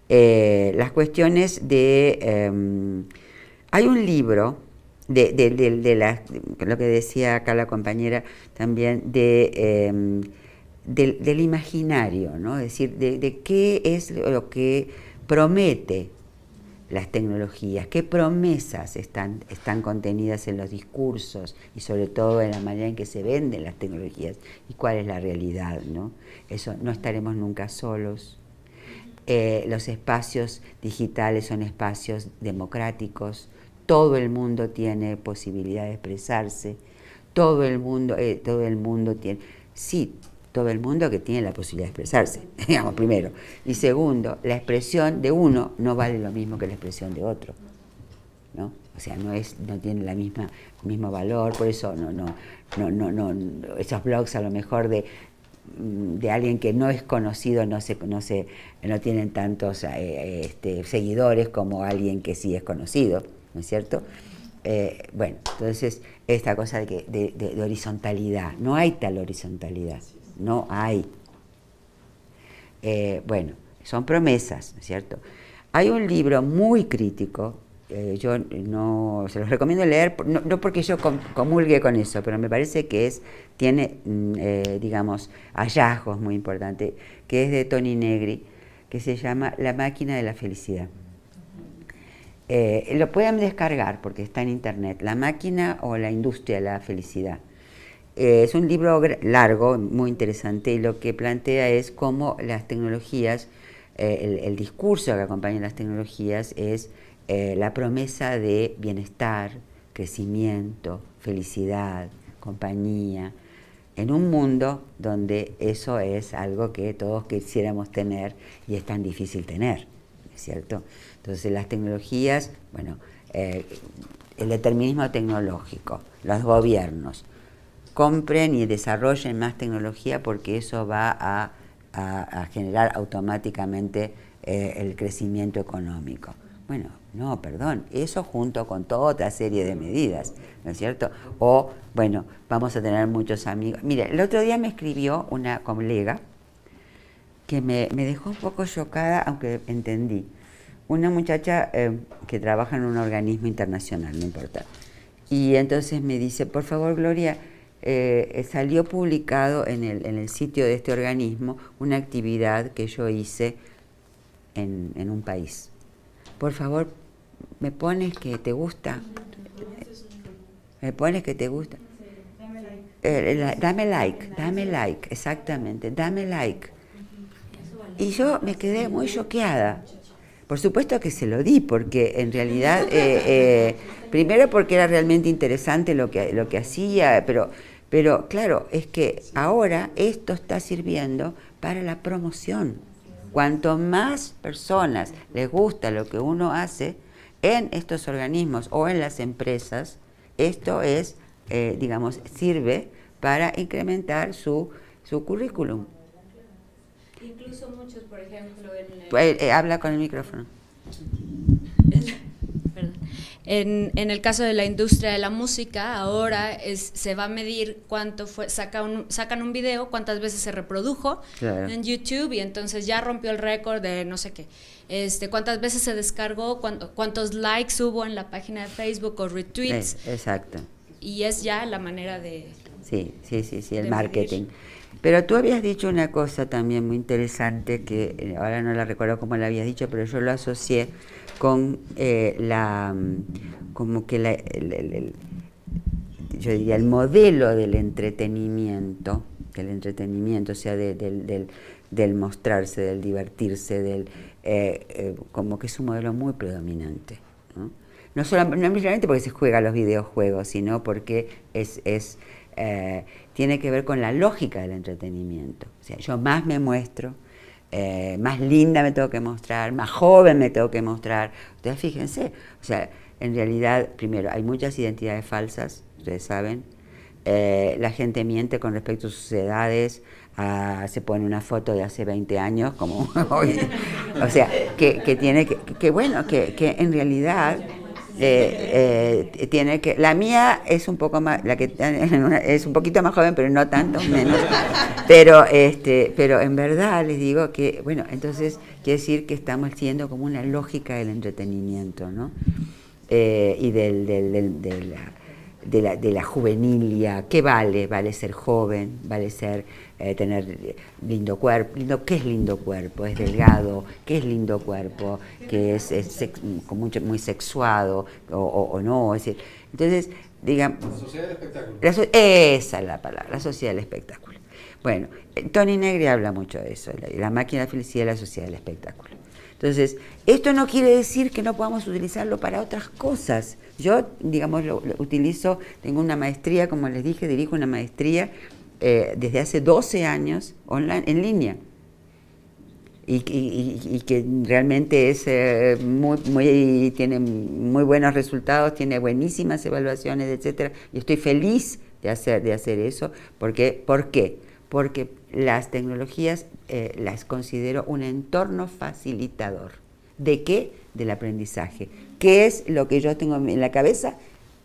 Eh, las cuestiones de, em, hay un libro, de, de, de, lo que decía acá la compañera también, de em, del, imaginario, ¿no? Es decir, de, qué es lo que promete las tecnologías, qué promesas están, contenidas en los discursos y sobre todo en la manera en que se venden las tecnologías y cuál es la realidad, ¿no? Eso, no estaremos nunca solos. Eh, los espacios digitales son espacios democráticos, todo el mundo tiene posibilidad de expresarse, todo el mundo, eh, todo el mundo tiene... Sí, todo el mundo que tiene la posibilidad de expresarse, [LAUGHS] digamos, primero. Y segundo, la expresión de uno no vale lo mismo que la expresión de otro. O sea, no, es, no tiene la misma, mismo valor, por eso no, no, no, no, esos blogs a lo mejor de, de alguien que no es conocido no se, conoce, no tienen tantos eh, este, seguidores como alguien que sí es conocido, ¿no es cierto? Eh, bueno, entonces esta cosa de, que, de, horizontalidad, no hay tal horizontalidad no hay. Eh, bueno, son promesas, ¿no es cierto? Hay un libro muy crítico, eh, yo no se los recomiendo leer, no, porque yo comulgue con eso, pero me parece que es, tiene, mm, eh, digamos, hallazgos muy importantes, que es de Tony Negri, que se llama La máquina de la felicidad. lo pueden descargar porque está en internet, La máquina o la industria de la felicidad. Eh, es un libro largo, muy interesante, y lo que plantea es cómo las tecnologías, eh, el, discurso que acompaña las tecnologías es eh, la promesa de bienestar, crecimiento, felicidad, compañía, en un mundo donde eso es algo que todos quisiéramos tener y es tan difícil tener, ¿es cierto? Entonces las tecnologías, bueno, el determinismo tecnológico, los gobiernos, compren y desarrollen más tecnología porque eso va a, generar automáticamente eh, el crecimiento económico. Bueno, no, perdón, eso junto con toda otra serie de medidas, ¿no es cierto? O, bueno, vamos a tener muchos amigos. Mire, el otro día me escribió una colega que me, dejó un poco chocada, aunque entendí. Una muchacha eh, que trabaja en un organismo internacional, no importa. Y entonces me dice, por favor, Gloria, eh, salió publicado en el, en el, sitio de este organismo una actividad que yo hice en, un país. Por favor, ¿me pones que te gusta? ¿Me pones que te gusta? Eh, dame like, dame like, exactamente, dame like. Y yo me quedé muy choqueada. Por supuesto que se lo di, porque en realidad, eh, eh, primero porque era realmente interesante lo que, lo que hacía, pero pero claro, es que ahora esto está sirviendo para la promoción. Cuanto más personas les gusta lo que uno hace en estos organismos o en las empresas, esto es, eh, digamos, sirve para incrementar su, su currículum. Incluso muchos, por ejemplo, en pues, eh, habla con el micrófono. En, el caso de la industria de la música, ahora es, se va a medir cuánto fue, saca sacan un video, cuántas veces se reprodujo en YouTube y entonces ya rompió el récord de no sé qué. Este, cuántas veces se descargó, cuántos likes hubo en la página de Facebook o retweets. Eh, exacto. Y es ya la manera de... Sí, sí, sí, sí, el marketing. Pero tú habías dicho una cosa también muy interesante que eh, ahora no la recuerdo cómo la habías dicho, pero yo lo asocié con eh, la, mm, como que el, yo diría el modelo del entretenimiento, entretenimiento o sea del, del, mostrarse, del divertirse, del, eh, eh, como que es un modelo muy predominante. No, no, solamente porque se juega a los videojuegos, sino porque es, es tiene que ver con la lógica del entretenimiento. O sea, yo más me muestro, eh, más linda me tengo que mostrar, más joven me tengo que mostrar. Ustedes fíjense, o sea, en realidad, primero, hay muchas identidades falsas, ustedes saben. Eh, la gente miente con respecto a sus edades, ah, se pone una foto de hace 20 años, como [LAUGHS] hoy. o sea, que, que tiene que, que bueno, que, que en realidad eh, eh, tiene que la mía es un poco más la que [LAUGHS] es un poquito más joven pero no tanto [LAUGHS] menos pero este pero en verdad les digo que bueno entonces quiere decir que estamos siendo como una lógica del entretenimiento no eh, y del, de, la, de, la, de la juvenilia qué vale vale ser joven vale ser eh, tener lindo cuerpo, lindo, ¿qué es lindo cuerpo? Es delgado, ¿qué es lindo cuerpo? Que es, mucho, muy sexuado o, no, es decir, entonces, digamos... La sociedad del espectáculo. esa es la palabra, la sociedad del espectáculo. Bueno, eh, Tony Negri habla mucho de eso, la, máquina de felicidad es la sociedad del espectáculo. Entonces, esto no quiere decir que no podamos utilizarlo para otras cosas. Yo, digamos, lo utilizo, tengo una maestría, como les dije, dirijo una maestría eh, desde hace 12 años online, en línea. Y, que realmente es eh, muy, tiene muy buenos resultados, tiene buenísimas evaluaciones, etcétera. Y estoy feliz de hacer, de hacer eso, porque, ¿por qué? Porque las tecnologías eh, las considero un entorno facilitador. ¿De qué? Del aprendizaje. ¿Qué es lo que yo tengo en la cabeza?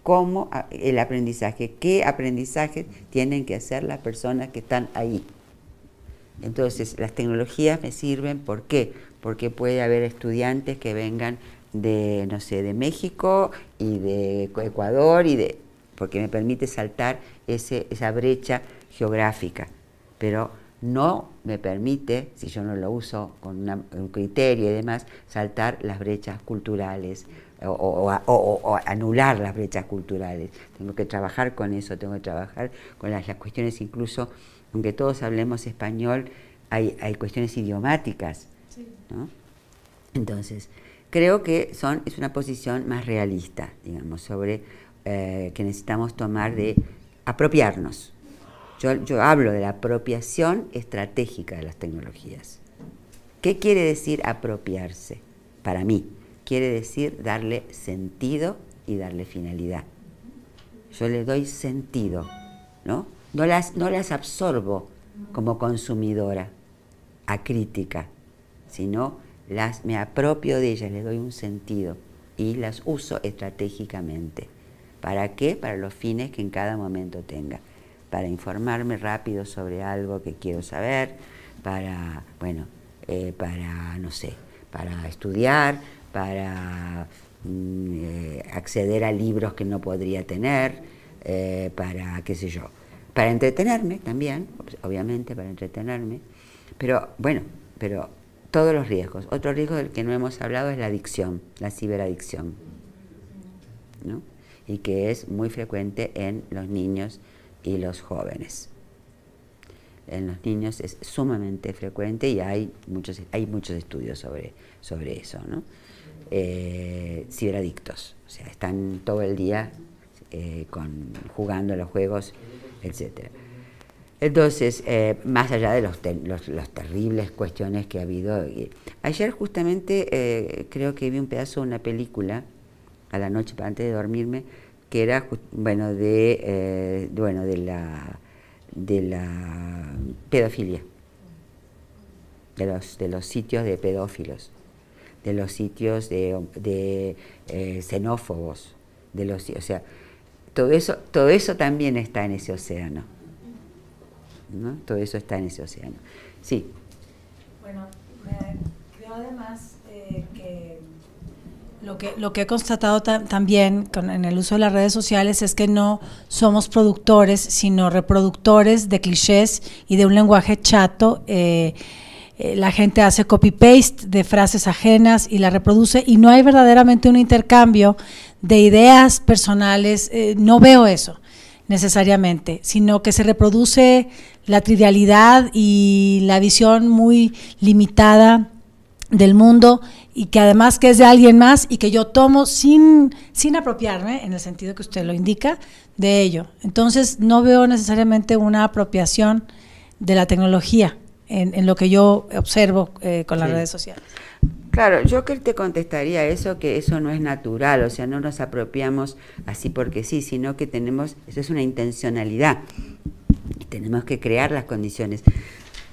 cómo el aprendizaje, qué aprendizaje tienen que hacer las personas que están ahí. Entonces, las tecnologías me sirven, ¿por qué? Porque puede haber estudiantes que vengan de, no sé, de México y de Ecuador y de porque me permite saltar esa brecha geográfica, pero no me permite, si yo no lo uso con un criterio y demás, saltar las brechas culturales, o, anular las brechas culturales. Tengo que trabajar con eso, tengo que trabajar con las, cuestiones incluso, aunque todos hablemos español, hay, cuestiones idiomáticas. Entonces, creo que son, es una posición más realista, digamos, sobre eh, que necesitamos tomar de apropiarnos. Yo, yo hablo de la apropiación estratégica de las tecnologías. ¿Qué quiere decir apropiarse para mí? quiere decir darle sentido y darle finalidad. Yo le doy sentido, ¿no? No las, no las absorbo como consumidora a crítica, sino las me apropio de ellas, le doy un sentido y las uso estratégicamente. ¿Para qué? Para los fines que en cada momento tenga. Para informarme rápido sobre algo que quiero saber, para, bueno, eh, para, no sé, para estudiar, para mm, eh, acceder a libros que no podría tener, eh, para qué sé yo, para entretenerme también, obviamente para entretenerme, pero bueno, pero todos los riesgos. Otro riesgo del que no hemos hablado es la adicción, la ciberadicción, y que es muy frecuente en los niños y los jóvenes. En los niños es sumamente frecuente y hay muchos, hay muchos estudios sobre, sobre eso. ¿no? Eh, ciberadictos. O sea, están todo el día eh, con, jugando los juegos, etcétera Entonces, eh, más allá de los, los, terribles cuestiones que ha habido. Ayer justamente creo que vi un pedazo de una película a la noche antes de dormirme que era bueno de bueno de la de la pedofilia de los de los sitios de pedófilos de los sitios de, eh, xenófobos, de los, o sea, todo eso, todo eso también está en ese océano. Todo eso está en ese océano. Sí. Bueno, creo además eh, que lo que, lo que he constatado también con, en el uso de las redes sociales es que no somos productores, sino reproductores de clichés y de un lenguaje chato. Eh, eh, la gente hace copy-paste de frases ajenas y la reproduce y no hay verdaderamente un intercambio de ideas personales, eh, no veo eso necesariamente, sino que se reproduce la trivialidad y la visión muy limitada del mundo y que además que es de alguien más y que yo tomo sin, sin apropiarme, en el sentido que usted lo indica, de ello. Entonces no veo necesariamente una apropiación de la tecnología en, lo que yo observo eh, con las redes sociales. Claro, yo que te contestaría eso, que eso no es natural, o sea, no nos apropiamos así porque sí, sino que tenemos, eso es una intencionalidad, tenemos que crear las condiciones.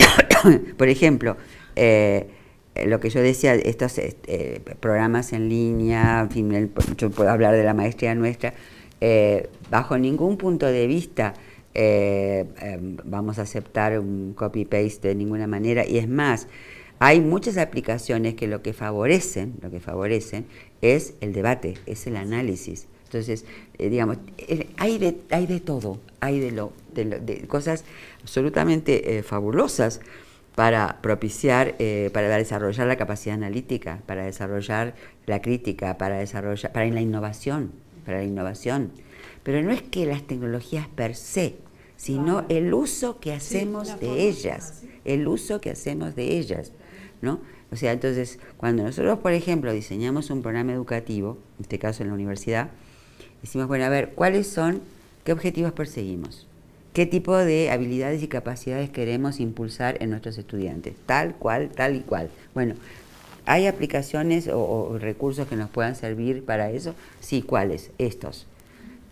[COUGHS] Por ejemplo, eh, eh, lo que yo decía, estos este, programas en línea, yo puedo hablar de la maestría nuestra, bajo ningún punto de vista eh, em, vamos a aceptar un copy-paste de ninguna manera. Y es más, hay muchas aplicaciones que lo que favorecen, lo que favorecen es el debate, es el análisis. Entonces, eh, digamos, eh, hay, de, hay de todo, hay de, lo, de, cosas absolutamente fabulosas para propiciar, para desarrollar la capacidad analítica, para desarrollar la crítica, para desarrollar, para la innovación, para la innovación. Pero no es que las tecnologías per se, sino el uso que hacemos de ellas, el uso que hacemos de ellas, ¿no? O sea, entonces, cuando nosotros, por ejemplo, diseñamos un programa educativo, en este caso en la universidad, decimos, bueno, a ver, ¿cuáles son, qué objetivos perseguimos? ¿Qué tipo de habilidades y capacidades queremos impulsar en nuestros estudiantes? Tal cual, tal y cual. Bueno, ¿hay aplicaciones o recursos que nos puedan servir para eso? Sí, ¿cuáles? Estos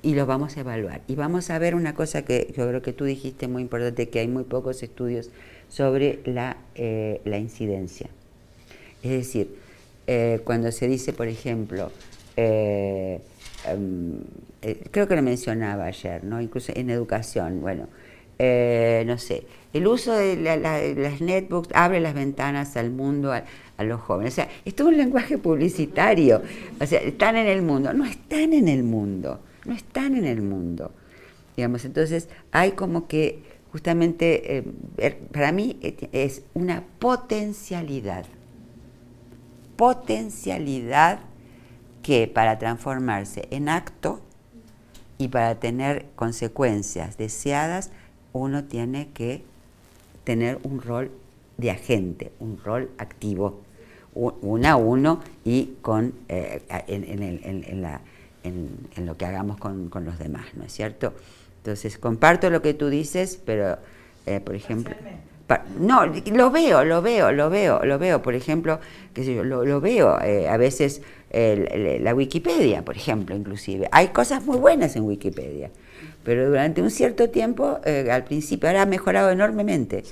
y lo vamos a evaluar. Y vamos a ver una cosa que yo creo que tú dijiste muy importante, que hay muy pocos estudios sobre la, eh, la incidencia. Es decir, eh, cuando se dice, por ejemplo, eh, em, creo que lo mencionaba ayer, ¿no? incluso en educación, bueno, no sé, el uso de las netbooks abre las ventanas al mundo, a, a los jóvenes. O sea, esto es un lenguaje publicitario, o sea, están en el mundo, no están en el mundo no están en el mundo. Digamos, entonces hay como que justamente, eh, er, para mí eh, es una potencialidad, potencialidad que para transformarse en acto y para tener consecuencias deseadas, uno tiene que tener un rol de agente, un rol activo, uno una a uno y con, eh, en, la, en, lo que hagamos con, los demás, ¿no es cierto? Entonces, comparto lo que tú dices, pero, eh, por ejemplo... no, lo veo, lo veo, lo veo, lo veo, por ejemplo, qué sé yo, lo, veo eh, a veces la Wikipedia, por ejemplo, inclusive. Hay cosas muy buenas en Wikipedia, pero durante un cierto tiempo, eh, al principio, ahora ha mejorado enormemente,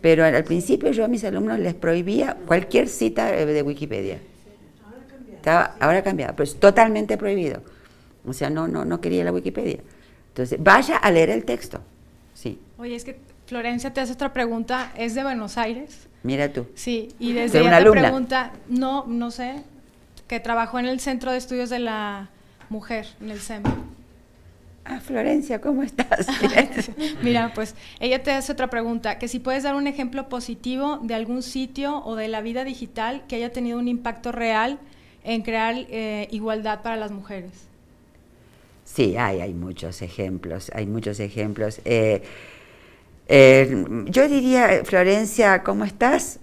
pero al principio yo a mis alumnos les prohibía cualquier cita de Wikipedia. Estaba ahora cambiado, pero es totalmente prohibido. O sea, no, no, no quería la Wikipedia. Entonces, vaya a leer el texto. Sí. Oye, es que Florencia te hace otra pregunta, ¿es de Buenos Aires? Mira tú. Sí, y desde ella te pregunta, no, no sé, que trabajó en el Centro de Estudios de la Mujer, en el CEM. Ah, Florencia, ¿cómo estás? [LAUGHS] Mira, pues ella te hace otra pregunta, que si puedes dar un ejemplo positivo de algún sitio o de la vida digital que haya tenido un impacto real en crear eh, igualdad para las mujeres? Sí, hay, hay muchos ejemplos, hay muchos ejemplos. Eh, eh, yo diría, Florencia, ¿cómo estás?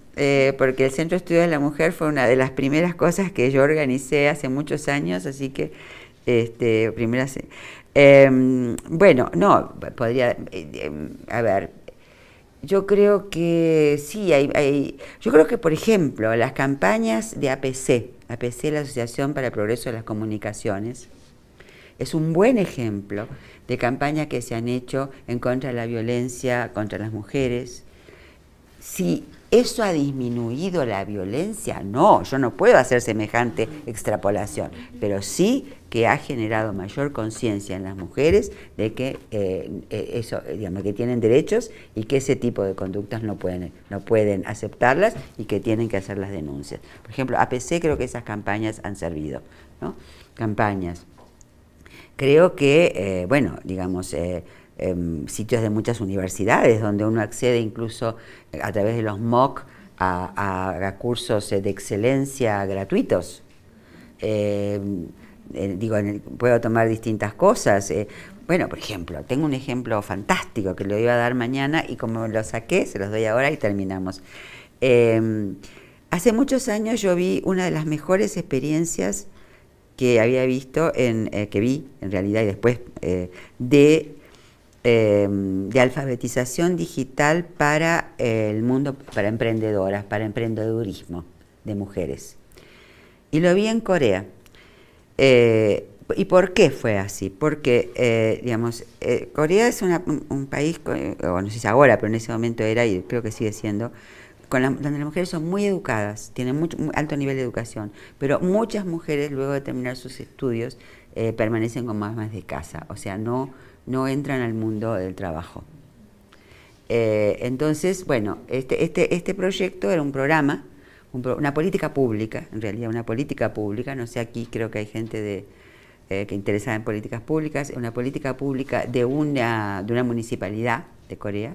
porque el Centro de Estudios de la Mujer fue una de las primeras cosas que yo organicé hace muchos años, así que, este, primeras... Em, bueno, no, podría, a ver, yo creo que sí, hay, yo creo que, por ejemplo, las campañas de APC, APC, la Asociación para el Progreso de las Comunicaciones, es un buen ejemplo de campañas que se han hecho en contra de la violencia contra las mujeres. Si eso ha disminuido la violencia, no, yo no puedo hacer semejante extrapolación, pero sí que ha generado mayor conciencia en las mujeres de que eh, eh, eso, eh, digamos, que tienen derechos y que ese tipo de conductas no pueden, no pueden aceptarlas y que tienen que hacer las denuncias. Por ejemplo, APC creo que esas campañas han servido, Campañas. Creo que, bueno, digamos, em, sitios de muchas universidades donde uno accede incluso a través de los MOOC a, cursos de excelencia gratuitos. Eh, digo, puedo tomar distintas cosas. Eh, bueno, por ejemplo, tengo un ejemplo fantástico que lo iba a dar mañana y como lo saqué, se los doy ahora y terminamos. Em, hace muchos años yo vi una de las mejores experiencias que había visto, en, eh, que vi en realidad y después, eh, de, em, de alfabetización digital para el mundo, para emprendedoras, para emprendedurismo de mujeres. Y lo vi en Corea eh, ¿Y por qué fue así? Porque, eh, digamos, eh, Corea es un, país, o no sé si ahora, pero en ese momento era y creo que sigue siendo, con donde las mujeres son muy educadas, tienen mucho, alto nivel de educación, pero muchas mujeres luego de terminar sus estudios permanecen con más de casa, o sea, no, no entran al mundo del trabajo. entonces, bueno, este, este, este proyecto era un programa una política pública, en realidad una política pública, no sé, aquí creo que hay gente eh, que interesada en políticas públicas, una política pública de una, de una municipalidad de Corea,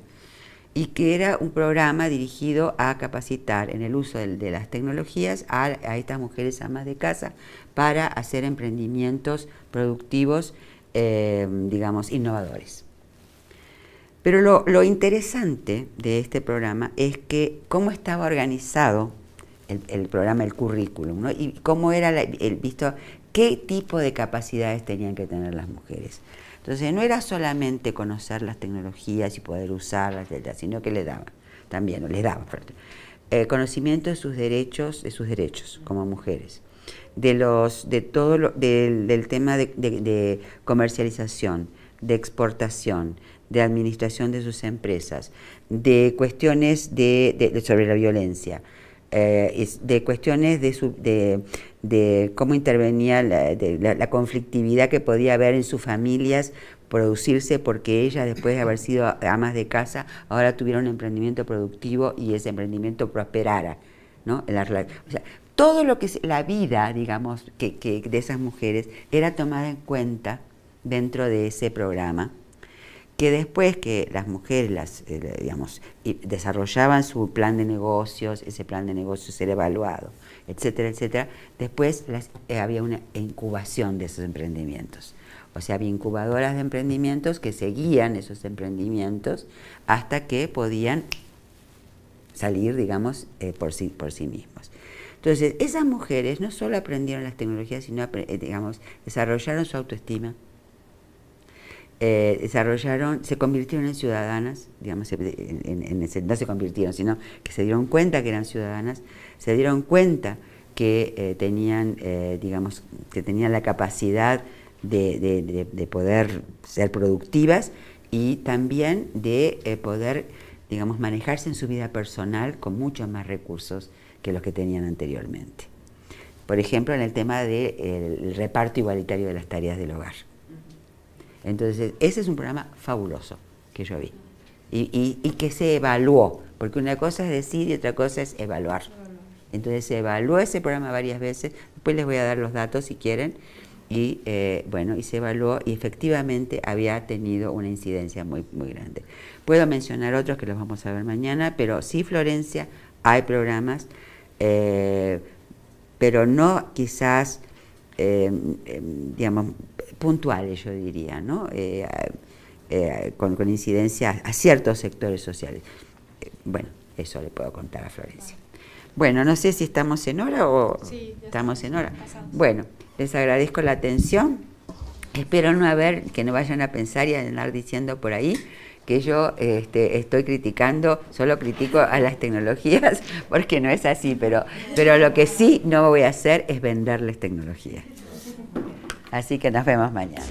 y que era un programa dirigido a capacitar en el uso de, las tecnologías a, estas mujeres amas de casa para hacer emprendimientos productivos, eh, digamos, innovadores. Pero lo interesante de este programa es que cómo estaba organizado el, programa, el currículum, ¿no? Y cómo era el visto, qué tipo de capacidades tenían que tener las mujeres. Entonces no era solamente conocer las tecnologías y poder usarlas, sino que le daban, también, no les daban, eh, conocimiento de sus derechos, de sus derechos como mujeres, de los, de todo del, tema de, comercialización, de exportación, de administración de sus empresas, de cuestiones de, sobre la violencia, eh, de cuestiones de, de, de, cómo intervenía la, conflictividad que podía haber en sus familias producirse porque ellas después de haber sido amas de casa ahora tuvieron un emprendimiento productivo y ese emprendimiento prosperara. ¿no? o todo lo que es la vida, digamos, que, que de esas mujeres era tomada en cuenta dentro de ese programa que después que las mujeres las, eh, digamos, desarrollaban su plan de negocios, ese plan de negocios era evaluado, etcétera, etcétera, después las, eh, había una incubación de esos emprendimientos. O sea, había incubadoras de emprendimientos que seguían esos emprendimientos hasta que podían salir, digamos, eh, por, sí, por sí mismos. Entonces, esas mujeres no solo aprendieron las tecnologías, sino, digamos, desarrollaron su autoestima, eh, desarrollaron, se convirtieron en ciudadanas, digamos, no se convirtieron, sino que se dieron cuenta que eran ciudadanas, se dieron cuenta que eh, tenían, eh, digamos, que tenían la capacidad de, de poder ser productivas y también de poder, digamos, manejarse en su vida personal con muchos más recursos que los que tenían anteriormente. Por ejemplo, en el tema del reparto igualitario de las tareas del hogar. Entonces, ese es un programa fabuloso que yo vi y, que se evaluó, porque una cosa es decir y otra cosa es evaluar. Entonces se evaluó ese programa varias veces, después les voy a dar los datos si quieren, y eh, bueno, y se evaluó y efectivamente había tenido una incidencia muy, muy grande. Puedo mencionar otros que los vamos a ver mañana, pero sí Florencia, hay programas, eh, pero no quizás, eh, em, digamos, puntuales, yo diría, ¿no? Eh, eh, con, con, incidencia a ciertos sectores sociales. Eh, bueno, eso le puedo contar a Florencia. Bueno, no sé si estamos en hora o estamos en hora. Bueno, les agradezco la atención. Espero no haber, que no vayan a pensar y a andar diciendo por ahí que yo este, estoy criticando, solo critico a las tecnologías, [LAUGHS] porque no es así, pero, pero lo que sí no voy a hacer es venderles tecnologías Así que nos vemos mañana.